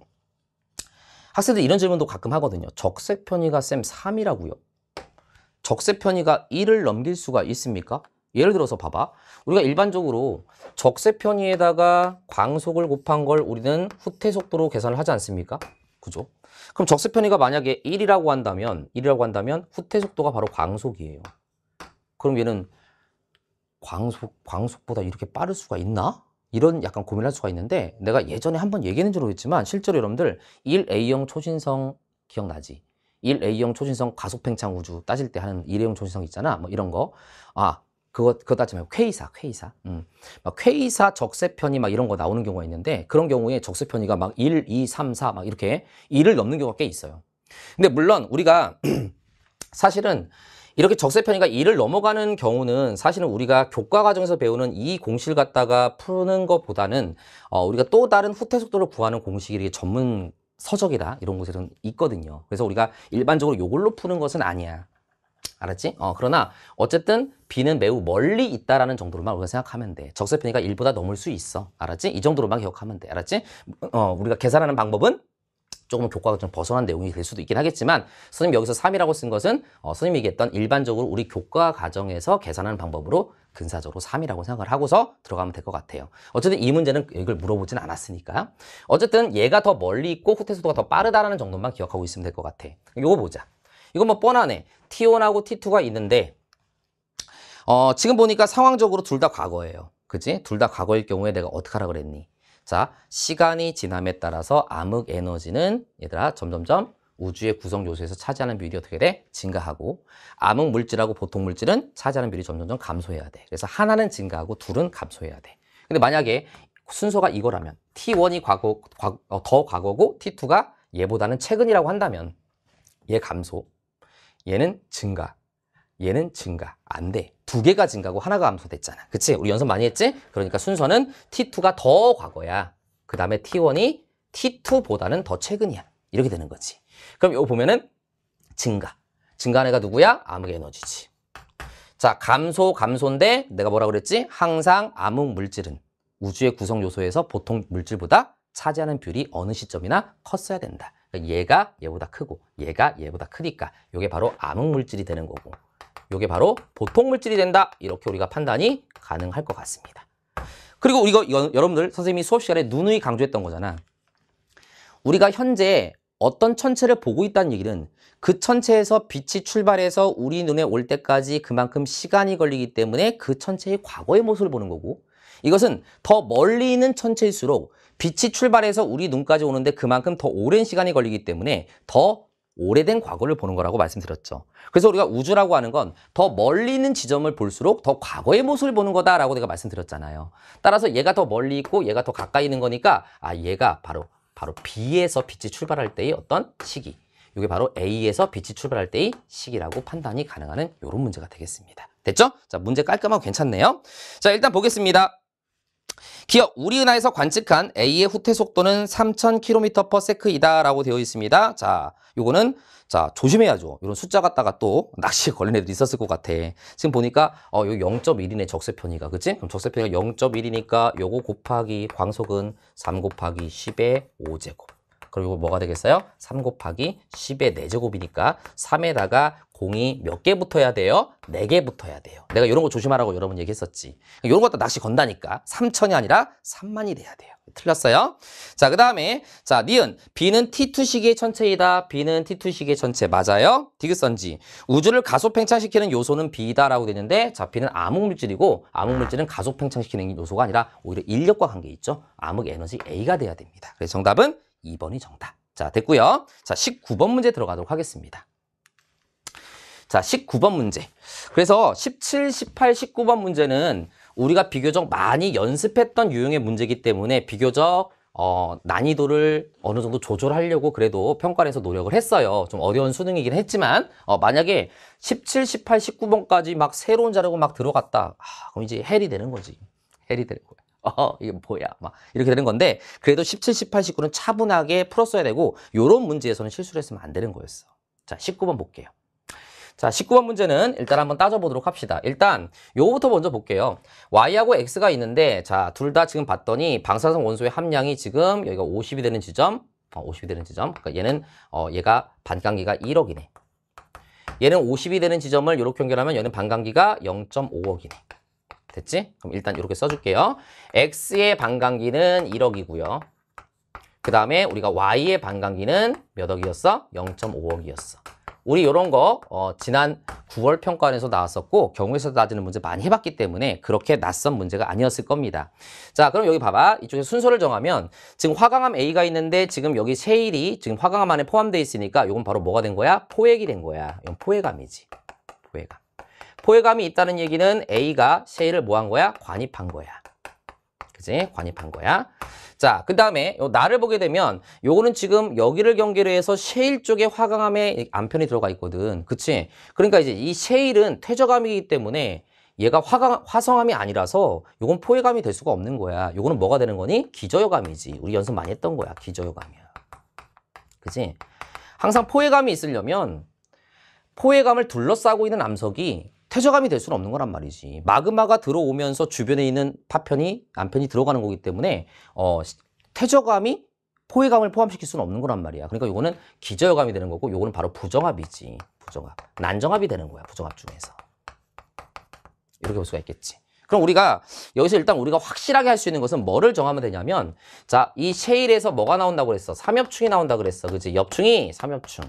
학생들 이런 질문도 가끔 하거든요. 적색 편의가 쌤 3이라고요. 적색 편의가 1을 넘길 수가 있습니까? 예를 들어서 봐봐. 우리가 일반적으로 적세 편의에다가 광속을 곱한 걸 우리는 후퇴 속도로 계산을 하지 않습니까? 그죠? 그럼 적세 편의가 만약에 1이라고 한다면 1이라고 한다면 후퇴 속도가 바로 광속이에요. 그럼 얘는 광속 광속보다 이렇게 빠를 수가 있나? 이런 약간 고민할 수가 있는데 내가 예전에 한번 얘기했는지 모르겠지만 실제로 여러분들 1A형 초신성 기억나지? 1A형 초신성 가속팽창 우주 따질 때 하는 1A형 초신성 있잖아. 뭐 이런 거. 아, 그것 그것 따지 말고 쾌이사 쾌이사 음. 막 쾌이사 적세편이 막 이런 거 나오는 경우가 있는데 그런 경우에 적세편이가 막 1, 2, 3, 4 막 이렇게 1을 넘는 경우가 꽤 있어요 근데 물론 우리가 사실은 이렇게 적세편이가 2을 넘어가는 경우는 사실은 우리가 교과 과정에서 배우는 이 공식을 갖다가 푸는 것보다는 어, 우리가 또 다른 후퇴 속도를 구하는 공식이 이게 전문 서적이다 이런 곳에는 있거든요 그래서 우리가 일반적으로 요걸로 푸는 것은 아니야 알았지? 어, 그러나 어쨌든 B는 매우 멀리 있다라는 정도로만 우리가 생각하면 돼. 적세편이가 1보다 넘을 수 있어. 알았지? 이 정도로만 기억하면 돼. 알았지? 어, 우리가 계산하는 방법은 조금 교과가 좀 벗어난 내용이 될 수도 있긴 하겠지만 선생님 여기서 3이라고 쓴 것은 어, 선생님이 얘기했던 일반적으로 우리 교과 과정에서 계산하는 방법으로 근사적으로 3이라고 생각을 하고서 들어가면 될 것 같아요. 어쨌든 이 문제는 이걸 물어보진 않았으니까. 어쨌든 얘가 더 멀리 있고 후퇴 속도가 더 빠르다라는 정도만 기억하고 있으면 될 것 같아. 이거 보자. 이거뭐 뻔하네. T1하고 T2가 있는데 어, 지금 보니까 상황적으로 둘 다 과거예요. 그치? 둘 다 과거일 경우에 내가 어떻게 하라 그랬니? 자, 시간이 지남에 따라서 암흑 에너지는 얘들아 점점점 우주의 구성 요소에서 차지하는 비율이 어떻게 돼? 증가하고 암흑 물질하고 보통 물질은 차지하는 비율이 점점점 감소해야 돼. 그래서 하나는 증가하고 둘은 감소해야 돼. 근데 만약에 순서가 이거라면 T1이 과거, 과 어, 더 과거고 T2가 얘보다는 최근이라고 한다면 얘 감소, 얘는 증가, 얘는 증가. 안 돼. 두 개가 증가고 하나가 감소됐잖아. 그치? 우리 연습 많이 했지? 그러니까 순서는 T2가 더 과거야. 그 다음에 T1이 T2보다는 더 최근이야. 이렇게 되는 거지. 그럼 요거 보면은 증가. 증가한 애가 누구야? 암흑 에너지지. 자, 감소, 감소인데 내가 뭐라 그랬지? 항상 암흑 물질은 우주의 구성 요소에서 보통 물질보다 차지하는 비율이 어느 시점이나 컸어야 된다. 그러니까 얘가 얘보다 크고 얘가 얘보다 크니까 이게 바로 암흑물질이 되는 거고 이게 바로 보통 물질이 된다 이렇게 우리가 판단이 가능할 것 같습니다. 그리고 이거, 이거 여러분들 선생님이 수업 시간에 누누이 강조했던 거잖아. 우리가 현재 어떤 천체를 보고 있다는 얘기는 그 천체에서 빛이 출발해서 우리 눈에 올 때까지 그만큼 시간이 걸리기 때문에 그 천체의 과거의 모습을 보는 거고 이것은 더 멀리 있는 천체일수록 빛이 출발해서 우리 눈까지 오는데 그만큼 더 오랜 시간이 걸리기 때문에 더 오래된 과거를 보는 거라고 말씀드렸죠. 그래서 우리가 우주라고 하는 건 더 멀리 있는 지점을 볼수록 더 과거의 모습을 보는 거다라고 내가 말씀드렸잖아요. 따라서 얘가 더 멀리 있고 얘가 더 가까이 있는 거니까 아 얘가 바로 바로 B에서 빛이 출발할 때의 어떤 시기 이게 바로 A에서 빛이 출발할 때의 시기라고 판단이 가능하는 이런 문제가 되겠습니다. 됐죠? 자 문제 깔끔하고 괜찮네요. 자 일단 보겠습니다. 기업 우리은하에서 관측한 A의 후퇴 속도는 3,000km/s이다 라고 되어 있습니다. 자, 요거는 자 조심해야죠. 이런 숫자 갖다가 또 낚시에 걸린 애들이 있었을 것 같아. 지금 보니까 어, 요 0.1이네 적세 편이가 그치? 그럼 적세 편이가 0.1이니까 요거 곱하기 광속은 3 곱하기 10의 5제곱. 그리고 뭐가 되겠어요? 3 곱하기 10의 4제곱이니까 3에다가 공이 몇 개 붙어야 돼요? 네 개 붙어야 돼요. 내가 이런 거 조심하라고 여러분 얘기했었지. 이런 것도 낚시 건다니까 3천이 아니라 3만이 돼야 돼요. 틀렸어요? 자, 그 다음에 자 니은 B는 T2 시기의 천체이다 B는 T2 시기의 천체 맞아요? 디귿선지 우주를 가속 팽창시키는 요소는 B다라고 되는데 자 B는 암흑물질이고 암흑물질은 가속 팽창시키는 요소가 아니라 오히려 인력과 관계 있죠. 암흑에너지 A가 돼야 됩니다. 그래서 정답은 2번이 정답. 자, 됐고요. 자, 19번 문제 들어가도록 하겠습니다. 자, 19번 문제. 그래서 17, 18, 19번 문제는 우리가 비교적 많이 연습했던 유형의 문제이기 때문에 비교적 어, 난이도를 어느 정도 조절하려고 그래도 평가를해서 노력을 했어요. 좀 어려운 수능이긴 했지만 어, 만약에 17, 18, 19번까지 막 새로운 자료가 막 들어갔다. 아, 그럼 이제 헬이 되는 거지. 헬이 되는 거야. 어, 이게 뭐야. 막 이렇게 되는 건데 그래도 17, 18, 19는 차분하게 풀었어야 되고 이런 문제에서는 실수를 했으면 안 되는 거였어. 자, 19번 볼게요. 자, 19번 문제는 일단 한번 따져보도록 합시다. 일단 요거부터 먼저 볼게요. Y하고 X가 있는데 자, 둘 다 지금 봤더니 방사성 원소의 함량이 지금 여기가 50이 되는 지점, 어, 50이 되는 지점. 그러니까 얘는 어, 얘가 반감기가 1억이네. 얘는 50이 되는 지점을 이렇게 연결하면 얘는 반감기가 0.5억이네. 됐지? 그럼 일단 이렇게 써줄게요. X의 반감기는 1억이고요. 그 다음에 우리가 Y의 반감기는 몇 억이었어? 0.5억이었어. 우리 이런 거 어, 지난 9월 평가원에서 나왔었고 경우에서 따지는 문제 많이 해봤기 때문에 그렇게 낯선 문제가 아니었을 겁니다. 자 그럼 여기 봐봐. 이쪽에 순서를 정하면 지금 화강암 A가 있는데 지금 여기 세일이 지금 화강암 안에 포함되어 있으니까 이건 바로 뭐가 된 거야? 포획이 된 거야. 이건 포획암이지. 포획암. 포획암이 있다는 얘기는 A가 세일을뭐 한 거야? 관입한 거야. 그지? 관입한 거야. 자, 그 다음에 나를 보게 되면 요거는 지금 여기를 경계로 해서 셰일 쪽에 화강암의 안편이 들어가 있거든. 그치? 그러니까 이제 이 셰일은 퇴적암이기 때문에 얘가 화강, 화성암이 아니라서 요건 포획암이 될 수가 없는 거야. 요거는 뭐가 되는 거니? 기저요감이지. 우리 연습 많이 했던 거야. 기저요감이야. 그치? 항상 포획암이 있으려면 포획암을 둘러싸고 있는 암석이 퇴적암이 될 수는 없는 거란 말이지. 마그마가 들어오면서 주변에 있는 파편이 남편이 들어가는 거기 때문에 어, 퇴적암이 포획감을 포함시킬 수는 없는 거란 말이야. 그러니까 이거는 기저역암이 되는 거고 이거는 바로 부정합이지부정합난정합이 되는 거야. 부정합 중에서. 이렇게 볼 수가 있겠지. 그럼 우리가 여기서 일단 우리가 확실하게 할 수 있는 것은 뭐를 정하면 되냐면 자, 이 셰일에서 뭐가 나온다고 그랬어? 삼엽충이 나온다 고 그랬어. 그지? 엽충이 삼엽충.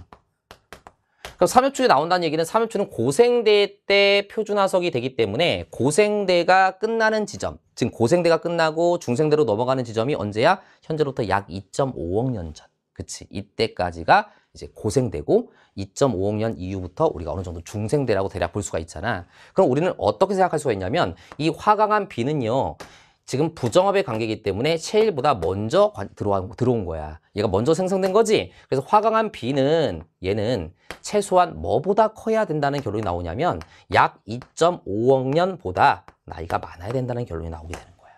그럼 그러니까 삼엽추에 나온다는 얘기는 삼엽추는 고생대 때 표준화석이 되기 때문에 고생대가 끝나는 지점, 지금 고생대가 끝나고 중생대로 넘어가는 지점이 언제야? 현재로부터 약 2.5억 년 전. 그치. 이때까지가 이제 고생되고 2.5억 년 이후부터 우리가 어느 정도 중생대라고 대략 볼 수가 있잖아. 그럼 우리는 어떻게 생각할 수가 있냐면 이 화강암 비는요. 지금 부정합의 관계이기 때문에 체일보다 먼저 들어온, 들어온 거야. 얘가 먼저 생성된 거지. 그래서 화강한 B는 얘는 최소한 뭐보다 커야 된다는 결론이 나오냐면 약 2.5억 년보다 나이가 많아야 된다는 결론이 나오게 되는 거야.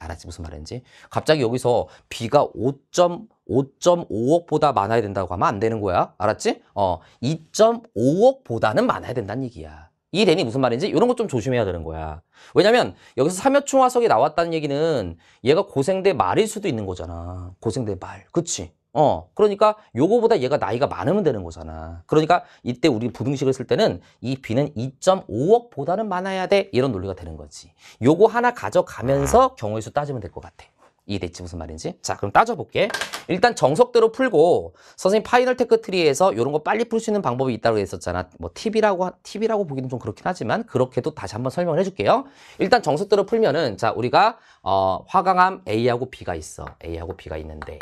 알았지? 무슨 말인지? 갑자기 여기서 B가 5.5억보다 많아야 된다고 하면 안 되는 거야. 알았지? 어, 2.5억보다는 많아야 된다는 얘기야. 이렌니 무슨 말인지 이런 것 좀 조심해야 되는 거야. 왜냐면 여기서 삼여충화석이 나왔다는 얘기는 얘가 고생대 말일 수도 있는 거잖아. 고생대 말. 그치? 어 그러니까 요거보다 얘가 나이가 많으면 되는 거잖아 그러니까 이때 우리 부등식을 쓸 때는 이비는 2.5억보다는 많아야 돼 이런 논리가 되는 거지 요거 하나 가져가면서 아. 경우의 수 따지면 될 것 같아 이해됐지 무슨 말인지? 자 그럼 따져볼게 일단 정석대로 풀고 선생님 파이널 테크 트리에서 이런 거 빨리 풀 수 있는 방법이 있다고 했었잖아 뭐 팁이라고 팁이라고 보기는 좀 그렇긴 하지만 그렇게도 다시 한번 설명을 해줄게요 일단 정석대로 풀면은 자 우리가 어, 화강암 A하고 B가 있어 A하고 B가 있는데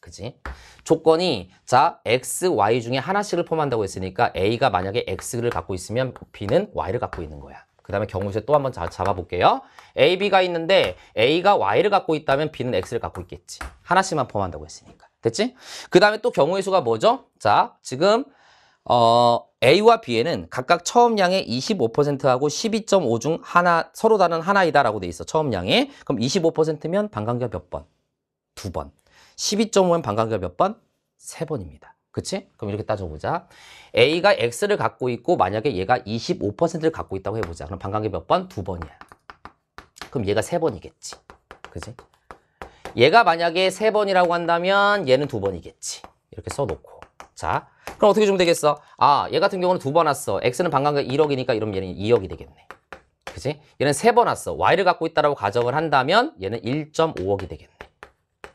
그지? 조건이 자 x, y 중에 하나씩을 포함한다고 했으니까 a가 만약에 x를 갖고 있으면 b는 y를 갖고 있는 거야. 그 다음에 경우에또 한 번 잡아볼게요. A, B가 있는데 A가 Y를 갖고 있다면 B는 X를 갖고 있겠지. 하나씩만 포함한다고 했으니까. 됐지? 그 다음에 또 경우의 수가 뭐죠? 자, 지금 어, A와 B에는 각각 처음 양의 25%하고 12.5 중 하나, 서로 다른 하나이다 라고 돼 있어. 처음 양이. 그럼 25%면 반감기가 몇 번? 두 번. 12.5면 반감기가 몇 번? 세 번입니다. 그치? 그럼 이렇게 따져보자. A가 X를 갖고 있고 만약에 얘가 25%를 갖고 있다고 해보자. 그럼 반감계몇 번? 두 번이야. 그럼 얘가 세 번이겠지. 그치 얘가 만약에 세 번이라고 한다면 얘는 두 번이겠지. 이렇게 써놓고. 자, 그럼 어떻게 주면 되겠어? 아, 얘 같은 경우는 두 번 왔어. X는 반감계 1억이니까 이러면 얘는 2억이 되겠네. 그치 얘는 세 번 왔어. Y를 갖고 있다라고 가정을 한다면 얘는 1.5억이 되겠네.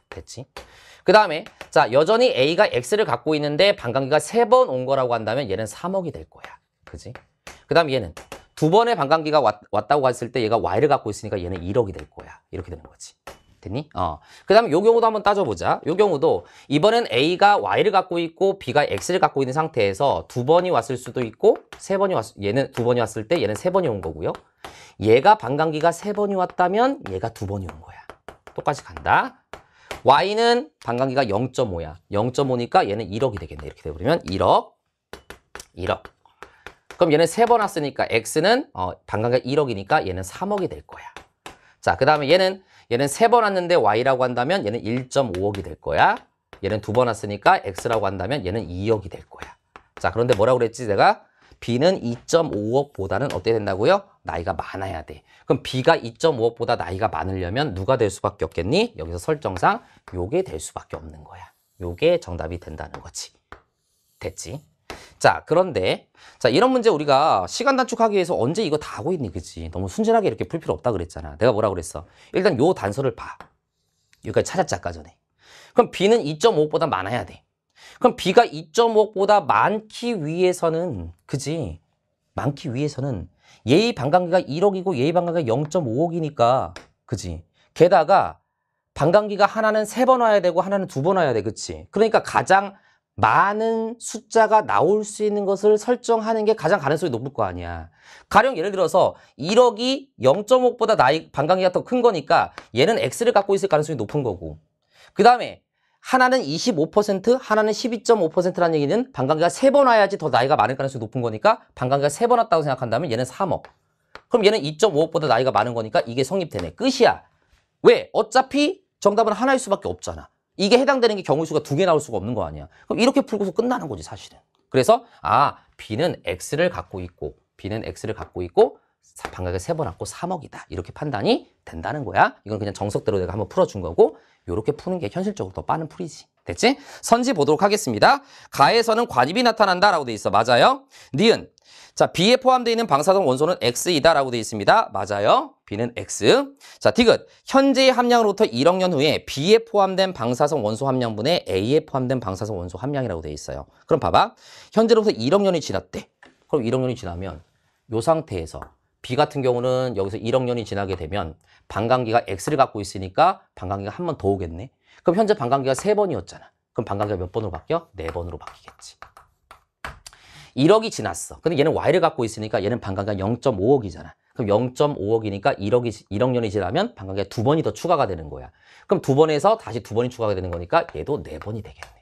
됐지? 그 다음에 자 여전히 A가 X를 갖고 있는데 반감기가 세 번 온 거라고 한다면 얘는 3억이 될 거야. 그지? 그 다음 얘는 두 번의 반감기가 왔, 다고 했을 때 얘가 Y를 갖고 있으니까 얘는 1억이 될 거야. 이렇게 되는 거지. 됐니? 어. 그 다음에 요 경우도 한번 따져보자. 요 경우도 이번엔 A가 Y를 갖고 있고 B가 X를 갖고 있는 상태에서 두 번이 왔을 수도 있고 세 번이 왔, 얘는 두 번이 왔을 때 얘는 세 번이 온 거고요. 얘가 반감기가 세 번이 왔다면 얘가 두 번이 온 거야. 똑같이 간다. Y는 반감기가 0.5야. 0.5니까 얘는 1억이 되겠네. 이렇게 되버리면 1억, 1억. 그럼 얘는 3번 왔으니까 X는 어, 반감기가 1억이니까 얘는 3억이 될 거야. 자, 그 다음에 얘는 얘는 3번 왔는데 Y라고 한다면 얘는 1.5억이 될 거야. 얘는 2번 왔으니까 X라고 한다면 얘는 2억이 될 거야. 자, 그런데 뭐라고 그랬지 내가? B는 2.5억보다는 어때 된다고요? 나이가 많아야 돼. 그럼 B가 2.5억보다 나이가 많으려면 누가 될 수밖에 없겠니? 여기서 설정상 요게 될 수밖에 없는 거야. 요게 정답이 된다는 거지. 됐지? 자 그런데 자 이런 문제 우리가 시간 단축하기 위해서 언제 이거 다 하고 있니 그치 너무 순진하게 이렇게 풀 필요 없다 그랬잖아 내가 뭐라 그랬어 일단 요 단서를 봐 여기까지 찾았자 아까 전에 그럼 b는 2.5보다 많아야 돼 그럼 B가 2.5보다 많기 위해서는 그지? 많기 위해서는 예의 반감기가 1억이고 예의 반감기가 0.5억이니까 그지? 게다가 반감기가 하나는 세 번 와야 되고 하나는 두 번 와야 돼 그치? 그러니까 가장 많은 숫자가 나올 수 있는 것을 설정하는 게 가장 가능성이 높을 거 아니야. 가령 예를 들어서 1억이 0.5보다 나이 반감기가 더 큰 거니까 얘는 X를 갖고 있을 가능성이 높은 거고. 그 다음에 하나는 25%, 하나는 12.5%라는 얘기는 방광기가세 번 와야지 더 나이가 많을 가능성이 높은 거니까 방광기가세 번 왔다고 생각한다면 얘는 3억. 그럼 얘는 2.5억보다 나이가 많은 거니까 이게 성립되네. 끝이야. 왜? 어차피 정답은 하나일 수밖에 없잖아. 이게 해당되는 게 경우 수가 두 개 나올 수가 없는 거 아니야. 그럼 이렇게 풀고서 끝나는 거지 사실은. 그래서 아 B는 X를 갖고 있고 B는 X를 갖고 있고 반각에 세번 왔고 3억이다. 이렇게 판단이 된다는 거야. 이건 그냥 정석대로 내가 한번 풀어준 거고 이렇게 푸는 게 현실적으로 더 빠른 풀이지. 됐지? 선지 보도록 하겠습니다. 가에서는 관입이 나타난다라고 돼 있어. 맞아요. 니은. 자, B에 포함되어 있는 방사성 원소는 X이다라고 돼 있습니다. 맞아요. B는 X. 자, 디귿. 현재의 함량으로부터 1억 년 후에 B에 포함된 방사성 원소 함량분의 A에 포함된 방사성 원소 함량이라고 돼 있어요. 그럼 봐봐. 현재로부터 1억 년이 지났대. 그럼 1억 년이 지나면 요 상태에서 B 같은 경우는 여기서 1억 년이 지나게 되면 반감기가 X를 갖고 있으니까 반감기가 한 번 더 오겠네. 그럼 현재 반감기가 세번이었잖아 그럼 반감기가 몇 번으로 바뀌어? 네번으로 바뀌겠지. 1억이 지났어. 근데 얘는 Y를 갖고 있으니까 얘는 반감기가 0.5억이잖아. 그럼 0.5억이니까 1억이, 1억 년이 지나면 반감기가 두 번이 더 추가가 되는 거야. 그럼 두 번에서 다시 두 번이 추가가 되는 거니까 얘도 네 번이 되겠네.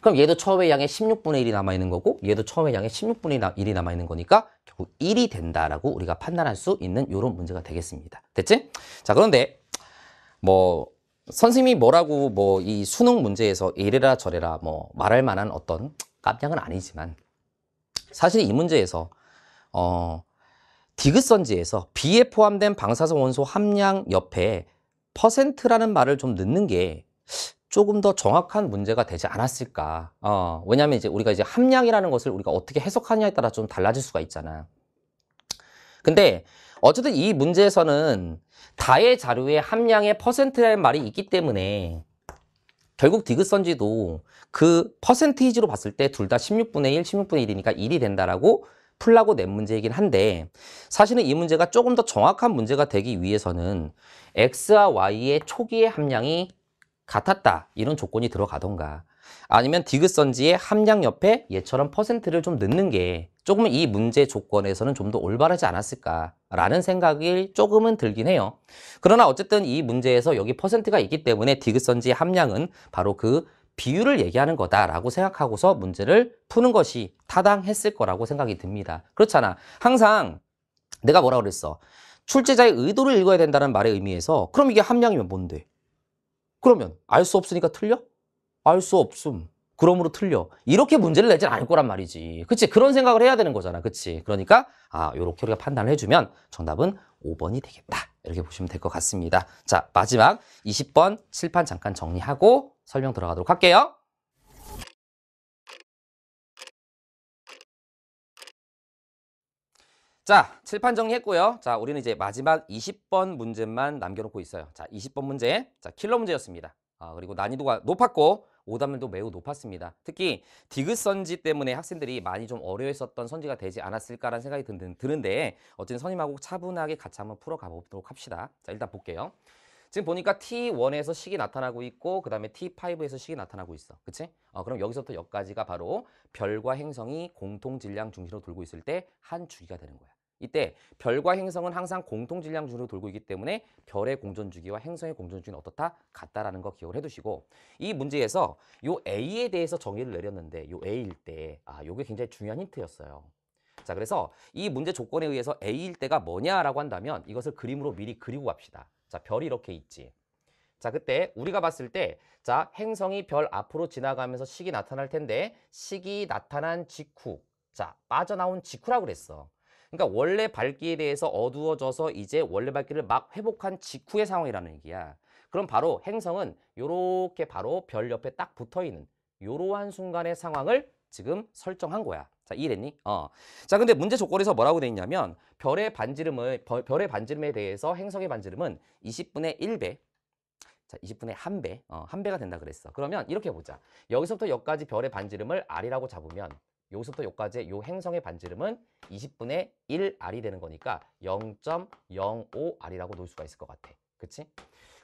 그럼 얘도 처음에 양의 16분의 1이 남아있는 거고 얘도 처음에 양의 16분의 1이 남아있는 거니까 결국 1이 된다라고 우리가 판단할 수 있는 이런 문제가 되겠습니다. 됐지? 자 그런데 뭐 선생님이 뭐라고 뭐 이 수능 문제에서 이래라 저래라 뭐 말할 만한 어떤 깜냥은 아니지만 사실 이 문제에서 어 디귿선지에서 B에 포함된 방사성 원소 함량 옆에 퍼센트라는 말을 좀 넣는 게 조금 더 정확한 문제가 되지 않았을까. 어, 왜냐면 하 이제 우리가 이제 함량이라는 것을 우리가 어떻게 해석하느냐에 따라 좀 달라질 수가 있잖아. 근데 어쨌든 이 문제에서는 다의 자료의 함량의 퍼센트라는 말이 있기 때문에 결국 디귿선지도 그 퍼센테이지로 봤을 때 둘 다 16분의 1, 16분의 1이니까 1이 된다라고 풀라고 낸 문제이긴 한데 사실은 이 문제가 조금 더 정확한 문제가 되기 위해서는 x와 y의 초기의 함량이 같았다 이런 조건이 들어가던가 아니면 디귿선지의 함량 옆에 얘처럼 퍼센트를 좀 넣는 게 조금 이 문제 조건에서는 좀 더 올바르지 않았을까라는 생각이 조금은 들긴 해요. 그러나 어쨌든 이 문제에서 여기 퍼센트가 있기 때문에 디귿선지의 함량은 바로 그 비율을 얘기하는 거다라고 생각하고서 문제를 푸는 것이 타당했을 거라고 생각이 듭니다. 그렇잖아. 항상 내가 뭐라 그랬어. 출제자의 의도를 읽어야 된다는 말의 의미에서 그럼 이게 함량이면 뭔데? 그러면 알 수 없으니까 틀려? 알 수 없음. 그러므로 틀려. 이렇게 문제를 내진 않을 거란 말이지. 그치? 그런 생각을 해야 되는 거잖아. 그치? 그러니까 아 요렇게 우리가 판단을 해주면 정답은 5번이 되겠다. 이렇게 보시면 될 것 같습니다. 자 마지막 20번 칠판 잠깐 정리하고 설명 들어가도록 할게요. 자, 칠판 정리했고요. 자, 우리는 이제 마지막 20번 문제만 남겨놓고 있어요. 자, 20번 문제. 자, 킬러 문제였습니다. 아, 그리고 난이도가 높았고 오답률도 매우 높았습니다. 특히 디귿 선지 때문에 학생들이 많이 좀 어려했었던 워 선지가 되지 않았을까라는 생각이 드는, 데 어쨌든 선임하고 차분하게 같이 한번 풀어가 보도록 합시다. 자, 일단 볼게요. 지금 보니까 T1에서 식이 나타나고 있고 그 다음에 T5에서 식이 나타나고 있어. 그치? 어, 그럼 여기서부터 여기까지가 바로 별과 행성이 공통 질량 중심으로 돌고 있을 때 한 주기가 되는 거야. 이때 별과 행성은 항상 공통 질량주로 돌고 있기 때문에 별의 공전 주기와 행성의 공전 주기는 어떻다 같다라는 거 기억을 해두시고 이 문제에서 요 A에 대해서 정의를 내렸는데 요 A일 때 아 요게 굉장히 중요한 힌트였어요. 자 그래서 이 문제 조건에 의해서 A일 때가 뭐냐라고 한다면 이것을 그림으로 미리 그리고 갑시다. 자 별이 이렇게 있지. 자 그때 우리가 봤을 때 자 행성이 별 앞으로 지나가면서 식이 나타날 텐데 식이 나타난 직후 자 빠져나온 직후라고 그랬어. 그러니까 원래 밝기에 대해서 어두워져서 이제 원래 밝기를 막 회복한 직후의 상황이라는 얘기야. 그럼 바로 행성은 이렇게 바로 별 옆에 딱 붙어있는 이러한 순간의 상황을 지금 설정한 거야. 자, 이랬니? 어. 자, 근데 문제 조건에서 뭐라고 돼 있냐면 별의 반지름을 별, 의 반지름에 대해서 행성의 반지름은 20분의 1배. 자, 20분의 1배. 어, 1배가 된다 그랬어. 그러면 이렇게 보자. 여기서부터 여기까지 별의 반지름을 R이라고 잡으면 여기서부터 여기까지의 요 행성의 반지름은 20분의 1R이 되는 거니까 0.05R이라고 놓을 수가 있을 것 같아. 그치?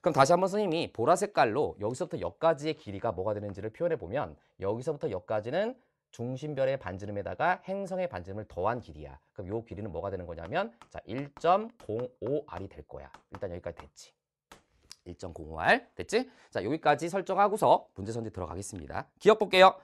그럼 다시 한번 선생님이 보라 색깔로 여기서부터 여기까지의 길이가 뭐가 되는지를 표현해 보면 여기서부터 여기까지는 중심별의 반지름에다가 행성의 반지름을 더한 길이야. 그럼 요 길이는 뭐가 되는 거냐면 자 1.05R이 될 거야. 일단 여기까지 됐지. 1.05R 됐지? 자 여기까지 설정하고서 문제 선지 들어가겠습니다. 기억 볼게요.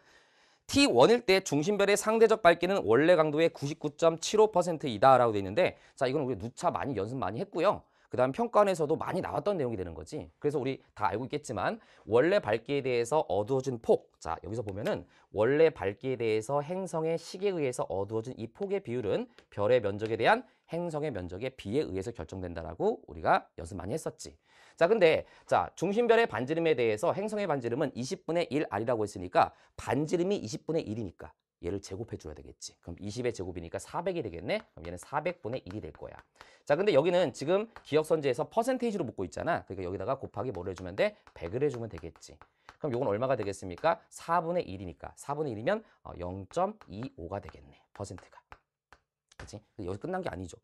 T1일 때 중심별의 상대적 밝기는 원래 강도의 99.75%이다라고 되어 있는데 자 이건 우리 누차 많이 연습 많이 했고요. 그 다음 평가원에서도 많이 나왔던 내용이 되는 거지. 그래서 우리 다 알고 있겠지만 원래 밝기에 대해서 어두워진 폭. 자 여기서 보면은 원래 밝기에 대해서 행성의 식에 의해서 어두워진 이 폭의 비율은 별의 면적에 대한 행성의 면적의 비에 의해서 결정된다라고 우리가 연습 많이 했었지. 자 근데 자 중심별의 반지름에 대해서 행성의 반지름은 20분의 1R이라고 했으니까 반지름이 20분의 1이니까 얘를 제곱해 줘야 되겠지. 그럼 20의 제곱이니까 400이 되겠네. 그럼 얘는 400분의 1이 될 거야. 자, 근데 여기는 지금 기억선제에서 퍼센테이지로 묶고 있잖아. 그러니까 여기다가 곱하기 뭐를 해주면 돼? 100을 해주면 되겠지. 그럼 이건 얼마가 되겠습니까? 4분의 1이니까 4분의 1이면 0.25가 어, 되겠네. 퍼센트가. 그치? 여기 끝난 게 아니죠.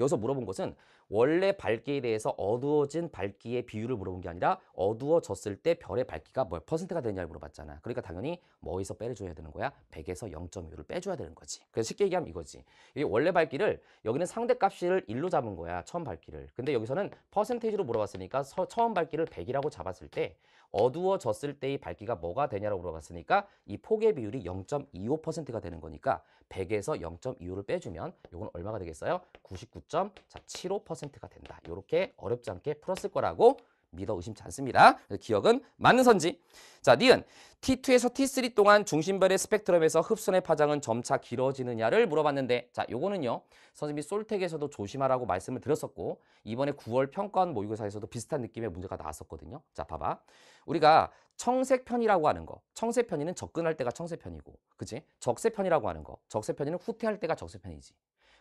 여기서 물어본 것은 원래 밝기에 대해서 어두워진 밝기의 비율을 물어본 게 아니라 어두워졌을 때 별의 밝기가 몇 퍼센트가 되냐를 물어봤잖아. 그러니까 당연히 뭐에서 빼줘야 되는 거야? 100에서 0.5를 빼줘야 되는 거지. 그래서 쉽게 얘기하면 이거지. 이 원래 밝기를 여기는 상대값을 1로 잡은 거야. 처음 밝기를. 근데 여기서는 퍼센테이지로 물어봤으니까 처음 밝기를 100이라고 잡았을 때 어두워졌을 때의 밝기가 뭐가 되냐고 물어봤으니까 이 폭의 비율이 0.25%가 되는 거니까 100에서 0.25를 빼주면 이건 얼마가 되겠어요? 99.75%가 된다. 이렇게 어렵지 않게 풀었을 거라고 믿어 의심치 않습니다. 기억은 맞는 선지. 자, 니은. T2에서 T3 동안 중심별의 스펙트럼에서 흡선의 파장은 점차 길어지느냐를 물어봤는데 자, 요거는요. 선생님이 솔텍에서도 조심하라고 말씀을 드렸었고 이번에 9월 평가원 모의고사에서도 비슷한 느낌의 문제가 나왔었거든요. 자, 봐봐. 우리가 청색 편이라고 하는 거. 청색 편이는 접근할 때가 청색 편이고. 그치 적색 편이라고 하는 거. 적색 편이는 후퇴할 때가 적색 편이지.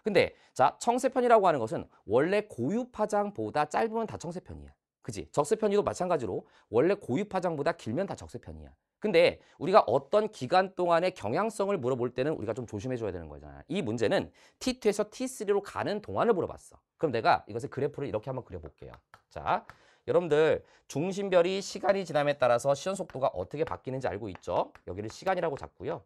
근데 자, 청색 편이라고 하는 것은 원래 고유 파장보다 짧으면 다 청색 편이야. 그지? 적세 편이도 마찬가지로 원래 고유 파장보다 길면 다 적세 편이야. 근데 우리가 어떤 기간 동안의 경향성을 물어볼 때는 우리가 좀 조심해줘야 되는 거잖아. 이 문제는 T2에서 T3로 가는 동안을 물어봤어. 그럼 내가 이것을 그래프를 이렇게 한번 그려볼게요. 자, 여러분들 중심별이 시간이 지남에 따라서 시연 속도가 어떻게 바뀌는지 알고 있죠? 여기를 시간이라고 잡고요.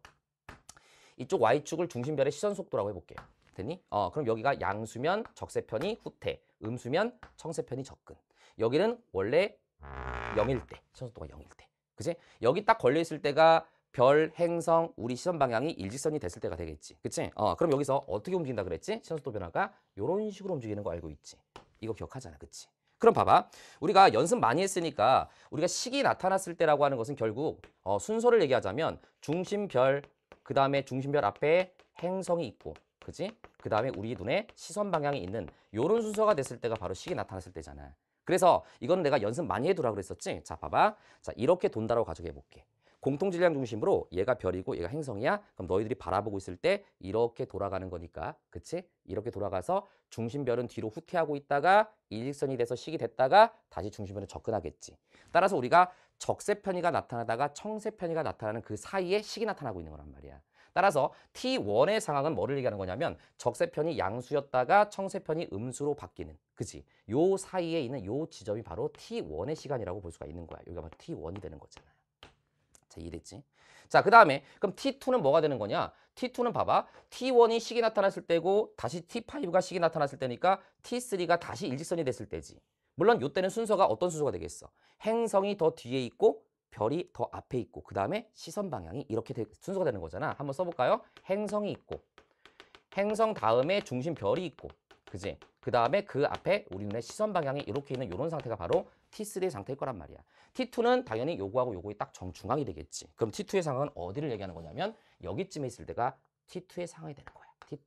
이쪽 Y축을 중심별의 시연 속도라고 해볼게요. 됐니? 어, 그럼 여기가 양수면 적세편이 후퇴, 음수면 청세편이 접근. 여기는 원래 0일 때, 천수도가 0일 때. 그치? 여기 딱 걸려있을 때가 별, 행성, 우리 시선 방향이 일직선이 됐을 때가 되겠지. 그치? 어, 그럼 여기서 어떻게 움직인다 그랬지? 시선속도 변화가 이런 식으로 움직이는 거 알고 있지. 이거 기억하잖아. 그치? 그럼 봐봐. 우리가 연습 많이 했으니까 우리가 식이 나타났을 때라고 하는 것은 결국 어, 순서를 얘기하자면 중심별, 그 다음에 중심별 앞에 행성이 있고 그지? 그 다음에 우리 눈에 시선 방향이 있는 요런 순서가 됐을 때가 바로 식이 나타났을 때잖아. 그래서 이건 내가 연습 많이 해두라고 그랬었지? 자, 봐봐. 자, 이렇게 돈다라고 가져가 볼게. 공통 질량 중심으로 얘가 별이고 얘가 행성이야. 그럼 너희들이 바라보고 있을 때 이렇게 돌아가는 거니까. 그치? 이렇게 돌아가서 중심별은 뒤로 후퇴하고 있다가 일직선이 돼서 식이 됐다가 다시 중심별에 접근하겠지. 따라서 우리가 적세 편이가 나타나다가 청세 편이가 나타나는 그 사이에 식이 나타나고 있는 거란 말이야. 따라서 T1의 상황은 뭐를 얘기하는 거냐면 적세편이 양수였다가 청세편이 음수로 바뀌는 그지? 요 사이에 있는 요 지점이 바로 T1의 시간이라고 볼 수가 있는 거야. 여기가 바로 T1이 되는 거잖아요. 자, 이랬지 자, 그 다음에 그럼 T2는 뭐가 되는 거냐? T2는 봐봐. T1이 식이 나타났을 때고 다시 T5가 식이 나타났을 때니까 T3가 다시 일직선이 됐을 때지. 물론 요때는 순서가 어떤 순서가 되겠어? 행성이 더 뒤에 있고 별이 더 앞에 있고 그 다음에 시선 방향이 이렇게 되, 순서가 되는 거잖아. 한번 써볼까요? 행성이 있고 행성 다음에 중심 별이 있고 그지? 그 다음에 그 앞에 우리 눈의 시선 방향이 이렇게 있는 이런 상태가 바로 T3의 상태일 거란 말이야. T2는 당연히 요거하고 요거의 딱 정중앙이 되겠지. 그럼 T2의 상황은 어디를 얘기하는 거냐면 여기쯤에 있을 때가 T2의 상황이 되는 거야. T2.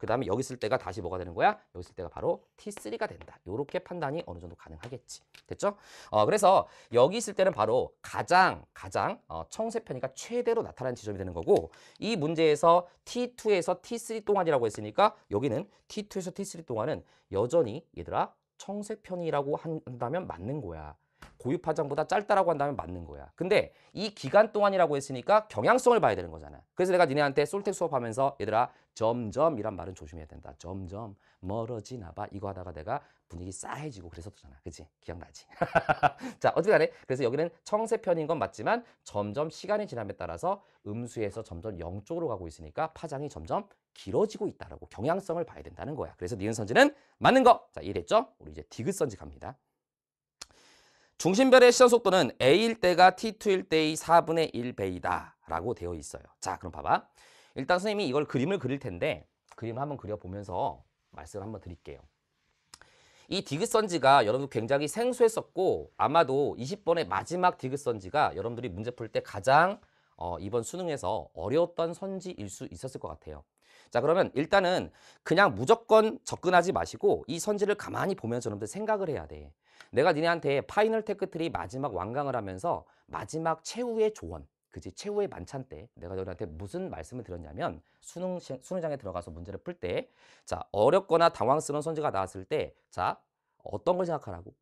그 다음에 여기 있을 때가 다시 뭐가 되는 거야? 여기 있을 때가 바로 T3가 된다. 이렇게 판단이 어느 정도 가능하겠지. 됐죠? 어, 그래서 여기 있을 때는 바로 가장 가장 어, 청세 편이가 최대로 나타나는 지점이 되는 거고 이 문제에서 T2에서 T3 동안이라고 했으니까 여기는 T2에서 T3 동안은 여전히 얘들아 청세 편이라고 한다면 맞는 거야. 고유 파장보다 짧다라고 한다면 맞는 거야. 근데 이 기간 동안이라고 했으니까 경향성을 봐야 되는 거잖아. 그래서 내가 니네한테 솔텍 수업하면서 얘들아 점점이란 말은 조심해야 된다. 점점 멀어지나 봐. 이거 하다가 내가 분위기 싸해지고 그랬었잖아. 그치? 기억나지? 자, 어떻게 간에 그래서 여기는 청세편인 건 맞지만 점점 시간이 지남에 따라서 음수에서 점점 영 쪽으로 가고 있으니까 파장이 점점 길어지고 있다라고 경향성을 봐야 된다는 거야. 그래서 니은 선지는 맞는 거. 자, 이해됐죠? 우리 이제 디귿 선지 갑니다. 중심별의 시선 속도는 A일 때가 T2일 때의 4분의 1배이다 라고 되어 있어요. 자 그럼 봐봐. 일단 선생님이 이걸 그림을 그릴 텐데 그림을 한번 그려보면서 말씀을 한번 드릴게요. 이 디귿선지가 여러분들 굉장히 생소했었고 아마도 20번의 마지막 디귿선지가 여러분들이 문제 풀 때 가장 어, 이번 수능에서 어려웠던 선지일 수 있었을 것 같아요. 자 그러면 일단은 그냥 무조건 접근하지 마시고 이 선지를 가만히 보면서 여러분들 생각을 해야 돼. 내가 니네한테 파이널 테크트리 마지막 완강을 하면서 마지막 최후의 조언 그지 최후의 만찬 때 내가 너희한테 무슨 말씀을 드렸냐면 수능 시, 수능장에 들어가서 문제를 풀 때자 어렵거나 당황스러운 선지가 나왔을 때자 어떤 걸 생각하라고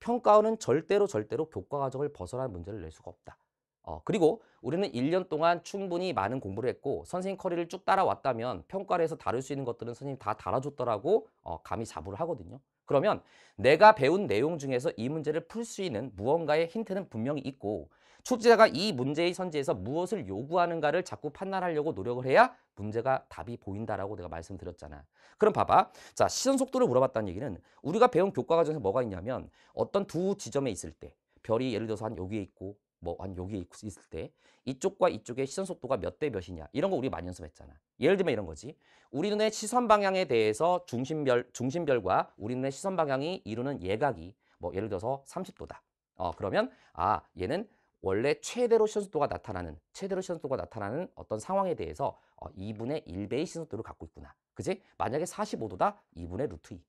평가원은 절대로 절대로 교과 과정을 벗어난 문제를 낼 수가 없다. 어, 그리고 우리는 1년 동안 충분히 많은 공부를 했고 선생님 커리를 쭉 따라왔다면 평가를 해서 다룰 수 있는 것들은 선생님 다 달아줬더라고 어, 감히 자부를 하거든요. 그러면 내가 배운 내용 중에서 이 문제를 풀 수 있는 무언가의 힌트는 분명히 있고 출제자가 이 문제의 선지에서 무엇을 요구하는가를 자꾸 판단하려고 노력을 해야 문제가 답이 보인다라고 내가 말씀드렸잖아. 그럼 봐봐. 자, 시선 속도를 물어봤다는 얘기는 우리가 배운 교과 과정에서 뭐가 있냐면 어떤 두 지점에 있을 때 별이 예를 들어서 한 여기에 있고 뭐한 여기 있을 때 이쪽과 이쪽의 시선 속도가 몇 대 몇이냐 이런 거 우리 많이 연습했잖아. 예를 들면 이런 거지. 우리 눈의 시선 방향에 대해서 중심별 중심별과 우리 눈의 시선 방향이 이루는 예각이 뭐 예를 들어서 30도다. 어 그러면 아 얘는 원래 최대로 시선 속도가 나타나는 최대로 시선 속도가 나타나는 어떤 상황에 대해서 어, 2분의 1배의 시선 속도를 갖고 있구나. 그지? 만약에 45도다 2분의 루트 2.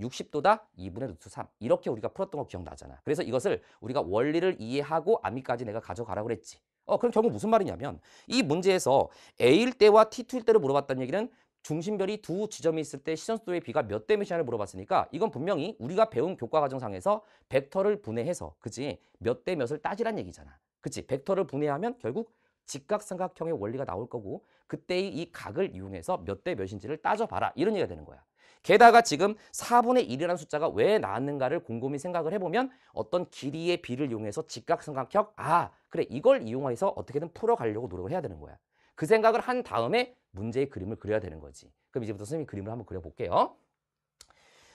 60도다 2분의 루트 3 이렇게 우리가 풀었던 거 기억나잖아 그래서 이것을 우리가 원리를 이해하고 아미까지 내가 가져가라고 그랬지 어 그럼 결국 무슨 말이냐면 이 문제에서 A일 때와 T2일 때를 물어봤다는 얘기는 중심별이 두 지점이 있을 때시선수도의 비가 몇 대 몇이냐를 물어봤으니까 이건 분명히 우리가 배운 교과 과정상에서 벡터를 분해해서 그치몇대 몇을 따지란 얘기잖아 그치 벡터를 분해하면 결국 직각삼각형의 원리가 나올 거고 그때의 이 각을 이용해서 몇 대 몇인지를 따져봐라 이런 얘기가 되는 거야 게다가 지금 4분의 1이라는 숫자가 왜 나왔는가를 곰곰이 생각을 해보면 어떤 길이의 비를 이용해서 직각삼각형 아 그래 이걸 이용해서 어떻게든 풀어가려고 노력을 해야 되는 거야. 그 생각을 한 다음에 문제의 그림을 그려야 되는 거지. 그럼 이제부터 선생님이 그림을 한번 그려볼게요.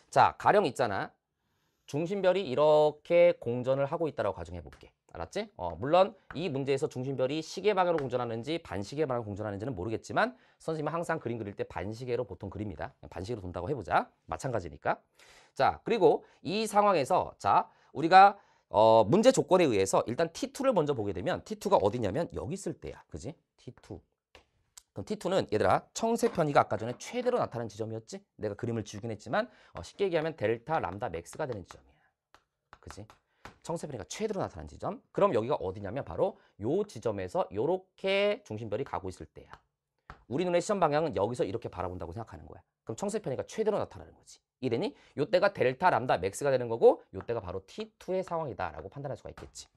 자 가령 있잖아. 중심별이 이렇게 공전을 하고 있다고 가정해볼게. 알았지? 어, 물론 이 문제에서 중심별이 시계 방향으로 공전하는지 반시계 방향으로 공전하는지는 모르겠지만 선생님은 항상 그림 그릴 때 반시계로 보통 그립니다. 반시계로 돈다고 해보자. 마찬가지니까. 자, 그리고 이 상황에서 자, 우리가 어, 문제 조건에 의해서 일단 T2를 먼저 보게 되면 T2가 어디냐면 여기 있을 때야. 그지? T2. 그럼 T2는 얘들아 청색 편의가 아까 전에 최대로 나타난 지점이었지? 내가 그림을 지우긴 했지만 어, 쉽게 얘기하면 델타, 람다, 맥스가 되는 지점이야. 그지? 청세변이가 최대로 나타난 지점. 그럼 여기가 어디냐면 바로 요 지점에서 요렇게 중심별이 가고 있을 때야. 우리 눈의 시선 방향은 여기서 이렇게 바라본다고 생각하는 거야. 그럼 청세편이가 최대로 나타나는 거지. 이래니 요때가 델타, 람다, 맥스가 되는 거고 요때가 바로 T2의 상황이다라고 판단할 수가 있겠지.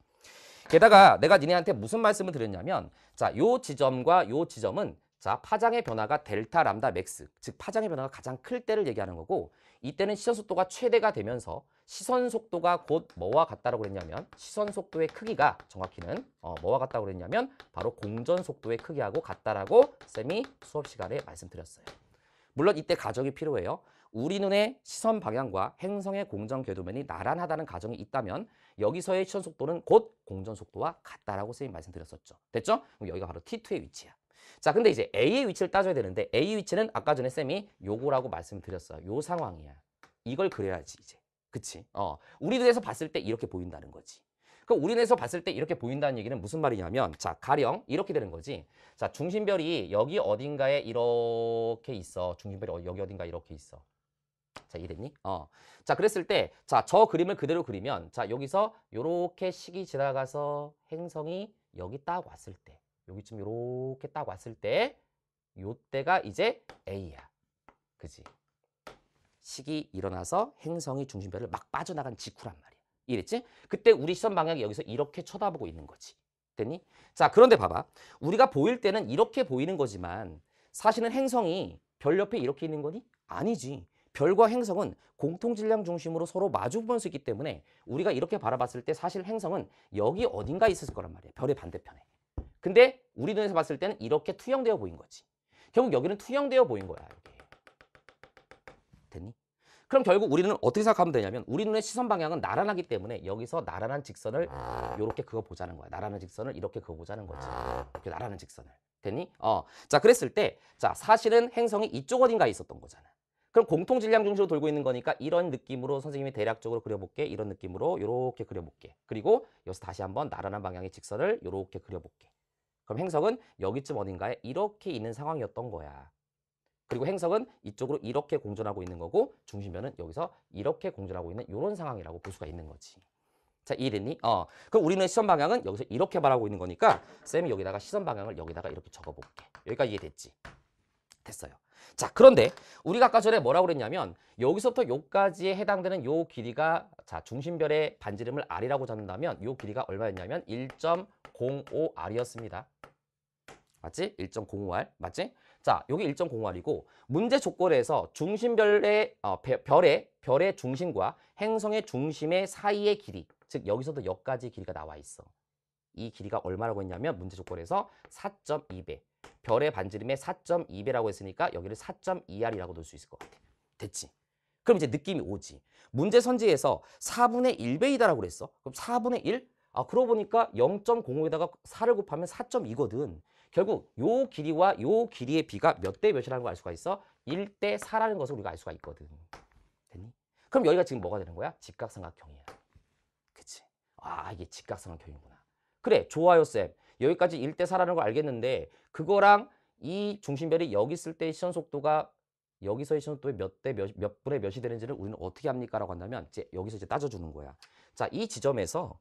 게다가 내가 니네한테 무슨 말씀을 드렸냐면 자, 요 지점과 요 지점은 자, 파장의 변화가 델타 람다 맥스, 즉 파장의 변화가 가장 클 때를 얘기하는 거고 이때는 시선 속도가 최대가 되면서 시선 속도가 곧 뭐와 같다고 그랬냐면 시선 속도의 크기가 정확히는 어, 뭐와 같다고 그랬냐면 바로 공전 속도의 크기하고 같다라고 쌤이 수업 시간에 말씀드렸어요. 물론 이때 가정이 필요해요. 우리 눈의 시선 방향과 행성의 공전 궤도면이 나란하다는 가정이 있다면 여기서의 시선 속도는 곧 공전 속도와 같다라고 쌤이 말씀드렸었죠. 됐죠? 그럼 여기가 바로 T2의 위치야. 자, 근데 이제 A의 위치를 따져야 되는데 A의 위치는 아까 전에 쌤이 요거라고 말씀드렸어요. 요 상황이야. 이걸 그려야지 이제. 그치? 어. 우리 눈에서 봤을 때 이렇게 보인다는 거지. 그럼 우리 눈에서 봤을 때 이렇게 보인다는 얘기는 무슨 말이냐면 자, 가령 이렇게 되는 거지. 자, 중심별이 여기 어딘가에 이렇게 있어. 중심별이 어, 여기 어딘가 이렇게 있어. 자, 이랬니? 어. 자, 그랬을 때, 자, 저 그림을 그대로 그리면, 자, 여기서 요렇게 시기 지나가서 행성이 여기 딱 왔을 때, 여기쯤 이렇게 딱 왔을 때 요때가 이제 A야. 그지? 식이 일어나서 행성이 중심별을 막 빠져나간 직후란 말이야. 이랬지? 그때 우리 시선 방향이 여기서 이렇게 쳐다보고 있는 거지. 됐니? 자, 그런데 봐봐. 우리가 보일 때는 이렇게 보이는 거지만 사실은 행성이 별 옆에 이렇게 있는 거니? 아니지. 별과 행성은 공통 질량 중심으로 서로 마주 보는수 있기 때문에 우리가 이렇게 바라봤을 때 사실 행성은 여기 어딘가 있었을 거란 말이야. 별의 반대편에. 근데 우리 눈에서 봤을 때는 이렇게 투영되어 보인 거지. 결국 여기는 투영되어 보인 거야. 이렇게. 됐니? 그럼 결국 우리는 어떻게 생각하면 되냐면 우리 눈의 시선 방향은 나란하기 때문에 여기서 나란한 직선을 이렇게 아. 그어 보자는 거야. 나란한 직선을 이렇게 그어 보자는 거지. 아. 이렇게 나란한 직선을. 됐니? 어. 자, 그랬을 때 자, 사실은 행성이 이쪽 어딘가에 있었던 거잖아. 그럼 공통 질량 중심으로 돌고 있는 거니까 이런 느낌으로 선생님이 대략적으로 그려볼게. 이런 느낌으로 이렇게 그려볼게. 그리고 여기서 다시 한번 나란한 방향의 직선을 이렇게 그려볼게. 그럼 행석은 여기쯤 어딘가에 이렇게 있는 상황이었던 거야. 그리고 행석은 이쪽으로 이렇게 공전하고 있는 거고 중심면은 여기서 이렇게 공전하고 있는 이런 상황이라고 볼 수가 있는 거지. 자, 이랬니 어. 그럼 우리는 시선 방향은 여기서 이렇게 바라고 있는 거니까 쌤이 여기다가 시선 방향을 여기다가 이렇게 적어볼게. 여기까지 이해됐지? 됐어요. 자, 그런데 우리가 아까 전에 뭐라고 그랬냐면 여기서부터 요까지에 해당되는 요 길이가 자, 중심별의 반지름을 r이라고 잡는다면 요 길이가 얼마였냐면 1.05r이었습니다. 맞지? 1.05R 맞지? 자, 여기 1.05R이고 문제 조건에서 중심별의 어, 배, 별의 별의 중심과 행성의 중심의 사이의 길이 즉 여기서도 여기까지 길이가 나와 있어. 이 길이가 얼마라고 했냐면 문제 조건에서 4.2배 별의 반지름의 4.2배라고 했으니까 여기를 4.2R이라고 넣을수 있을 것 같아. 됐지? 그럼 이제 느낌이 오지. 문제 선지에서 4분의 1배이다라고 그랬어. 그럼 4분의 1? 아 그러고 보니까 0.05에다가 4를 곱하면 4.2거든. 결국 요 길이와 요 길이의 비가 몇 대 몇이라는 걸 알 수가 있어? 1대 4라는 것을 우리가 알 수가 있거든. 됐니? 그럼 여기가 지금 뭐가 되는 거야? 직각삼각형이야. 그치? 아 이게 직각삼각형이구나. 그래 좋아요 쌤. 여기까지 1대 4라는 걸 알겠는데 그거랑 이 중심별이 여기 있을 때의 시선속도가 여기서의 시선속도의 몇대 몇, 몇 분의 몇이 되는지를 우리는 어떻게 합니까? 라고 한다면 이제 여기서 이제 따져주는 거야. 자, 이 지점에서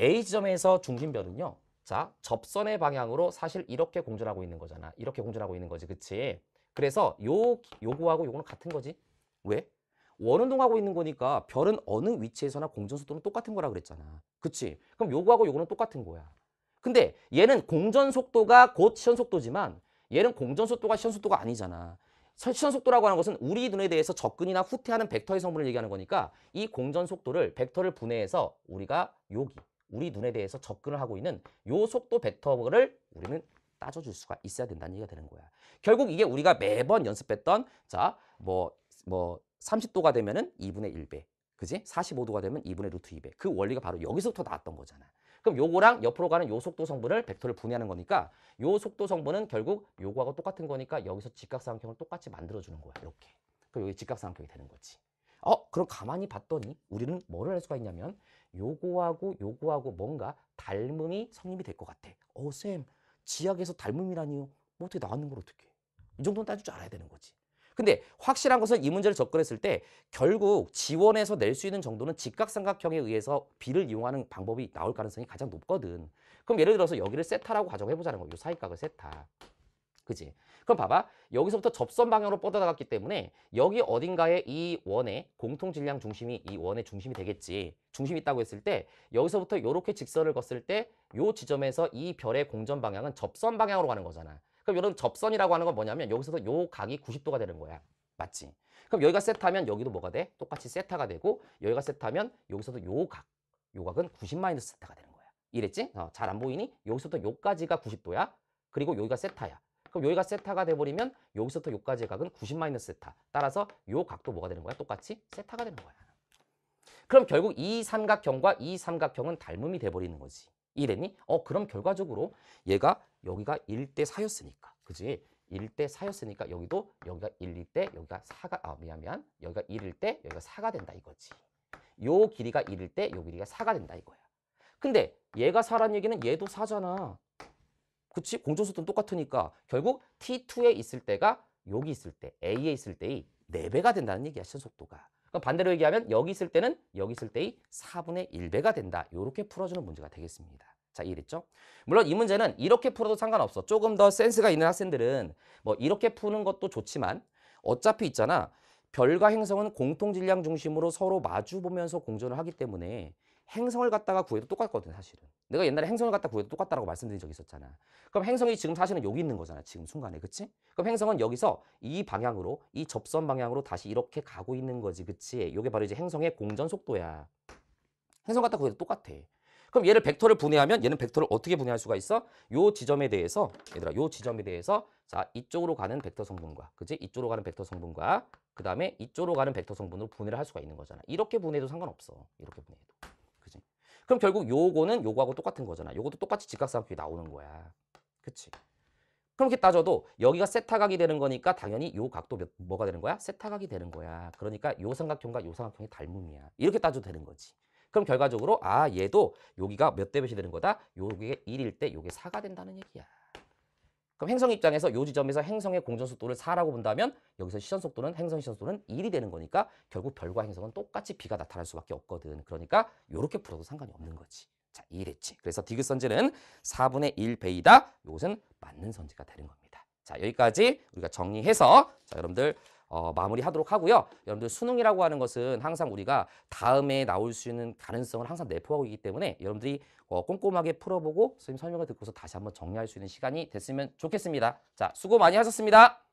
A 지점에서 중심별은요. 자, 접선의 방향으로 사실 이렇게 공조 하고 있는 거잖아. 이렇게 공조 하고 있는 거지. 그치? 그래서 요, 요구하고 요거는 같은 거지. 왜? 원운동하고 있는 거니까 별은 어느 위치에서나 공전속도는 똑같은 거라 그랬잖아. 그치? 그럼 요구하고 요거는 똑같은 거야. 근데 얘는 공전속도가 곧 시연속도지만 얘는 공전속도가 시연속도가 아니잖아. 시연속도라고 하는 것은 우리 눈에 대해서 접근이나 후퇴하는 벡터의 성분을 얘기하는 거니까 이 공전속도를 벡터를 분해해서 우리가 여기 우리 눈에 대해서 접근을 하고 있는 요 속도 벡터를 우리는 따져줄 수가 있어야 된다는 얘기가 되는 거야. 결국 이게 우리가 매번 연습했던 자, 뭐, 뭐 30도가 되면은 2분의 1배. 그지? 45도가 되면 2분의 루트 2배. 그 원리가 바로 여기서부터 나왔던 거잖아. 그럼 요거랑 옆으로 가는 요 속도 성분을 벡터를 분해하는 거니까 요 속도 성분은 결국 요거하고 똑같은 거니까 여기서 직각삼각형을 똑같이 만들어주는 거야. 이렇게. 그럼 여기 직각삼각형이 되는 거지. 어? 그럼 가만히 봤더니 우리는 뭐를 할 수가 있냐면 요거하고 요거하고 뭔가 닮음이 성립이 될 것 같아. 어, 쌤, 지학에서 닮음이라니요? 뭐 어떻게 나왔는 걸 어떻게 해? 이 정도는 따질 줄 알아야 되는 거지. 근데 확실한 것은 이 문제를 접근했을 때 결국 지원해서 낼 수 있는 정도는 직각삼각형에 의해서 비를 이용하는 방법이 나올 가능성이 가장 높거든. 그럼 예를 들어서 여기를 세타라고 가정해보자는 거예요. 사익각을 세타. 그지? 그럼 봐봐. 여기서부터 접선 방향으로 뻗어나갔기 때문에 여기 어딘가에 이 원의 공통 질량 중심이 이 원의 중심이 되겠지. 중심이 있다고 했을 때 여기서부터 이렇게 직선을 걷을 때 이 지점에서 이 별의 공전 방향은 접선 방향으로 가는 거잖아. 그럼 이런 접선이라고 하는 건 뭐냐면 여기서도 요 각이 90도가 되는 거야. 맞지? 그럼 여기가 세타면 여기도 뭐가 돼? 똑같이 세타가 되고 여기가 세타면 여기서도 요 각, 요 각은 90 마이너스 세타가 되는 거야. 이랬지? 어, 잘 안 보이니? 여기서부터 요까지가 90도야. 그리고 여기가 세타야. 그럼 여기가 세타가 돼버리면 여기서부터 여기까지의 각은 90 마이너스 세타. 따라서 요 각도 뭐가 되는 거야? 똑같이 세타가 되는 거야. 그럼 결국 이 삼각형과 이 삼각형은 닮음이 돼버리는 거지. 이랬니? 어 그럼 결과적으로 얘가 여기가 1대 4였으니까. 그지? 1대 4였으니까 여기도 여기가 1일 때 여기가 4가 아 미안 미안. 여기가 1일 때 여기가 4가 된다 이거지. 요 길이가 1일 때요 길이가 4가 된다 이거야. 근데 얘가 4란 얘기는 얘도 4잖아. 그치? 공정수는 똑같으니까 결국 T2에 있을 때가 여기 있을 때, A에 있을 때의 4배가 된다는 얘기야, 시전속도가. 그럼 반대로 얘기하면 여기 있을 때는 여기 있을 때의 4분의 1배가 된다. 이렇게 풀어주는 문제가 되겠습니다. 자, 이해됐죠? 물론 이 문제는 이렇게 풀어도 상관없어. 조금 더 센스가 있는 학생들은 뭐 이렇게 푸는 것도 좋지만 어차피 있잖아. 별과 행성은 공통 질량 중심으로 서로 마주 보면서 공존을 하기 때문에 행성을 갖다가 구해도 똑같거든 사실은 내가 옛날에 행성을 갖다 구해도 똑같다라고 말씀드린 적이 있었잖아 그럼 행성이 지금 사실은 여기 있는 거잖아 지금 순간에 그치? 그럼 행성은 여기서 이 방향으로 이 접선 방향으로 다시 이렇게 가고 있는 거지 그치? 이게 바로 이제 행성의 공전 속도야 행성 갖다 구해도 똑같아 그럼 얘를 벡터를 분해하면 얘는 벡터를 어떻게 분해할 수가 있어? 요 지점에 대해서 얘들아 요 지점에 대해서 자 이쪽으로 가는 벡터 성분과 그치? 이쪽으로 가는 벡터 성분과 그 다음에 이쪽으로 가는 벡터 성분으로 분해를 할 수가 있는 거잖아 이렇게 분해해도 상관없어 이렇게 분해해도 그럼 결국 요거는 요거하고 똑같은 거잖아. 요것도 똑같이 직각삼각형이 나오는 거야. 그치? 그렇게 따져도 여기가 세타각이 되는 거니까 당연히 요 각도 몇, 뭐가 되는 거야? 세타각이 되는 거야. 그러니까 요 삼각형과 요 삼각형이 닮음이야. 이렇게 따져도 되는 거지. 그럼 결과적으로 아 얘도 여기가 몇 대 몇이 되는 거다? 요게 1일 때 요게 4가 된다는 얘기야. 그럼 행성 입장에서 요 지점에서 행성의 공전속도를 4라고 본다면 여기서 시전속도는 행성 시전속도는 1이 되는 거니까 결국 별과 행성은 똑같이 비가 나타날 수밖에 없거든. 그러니까 이렇게 풀어도 상관이 없는 거지. 자, 이랬지. 그래서 디귿 선지는 4분의 1배이다요것은 맞는 선지가 되는 겁니다. 자, 여기까지 우리가 정리해서 자, 여러분들 어, 마무리하도록 하고요. 여러분들 수능이라고 하는 것은 항상 우리가 다음에 나올 수 있는 가능성을 항상 내포하고 있기 때문에 여러분들이 어, 꼼꼼하게 풀어보고 선생님 설명을 듣고서 다시 한번 정리할 수 있는 시간이 됐으면 좋겠습니다. 자, 수고 많이 하셨습니다.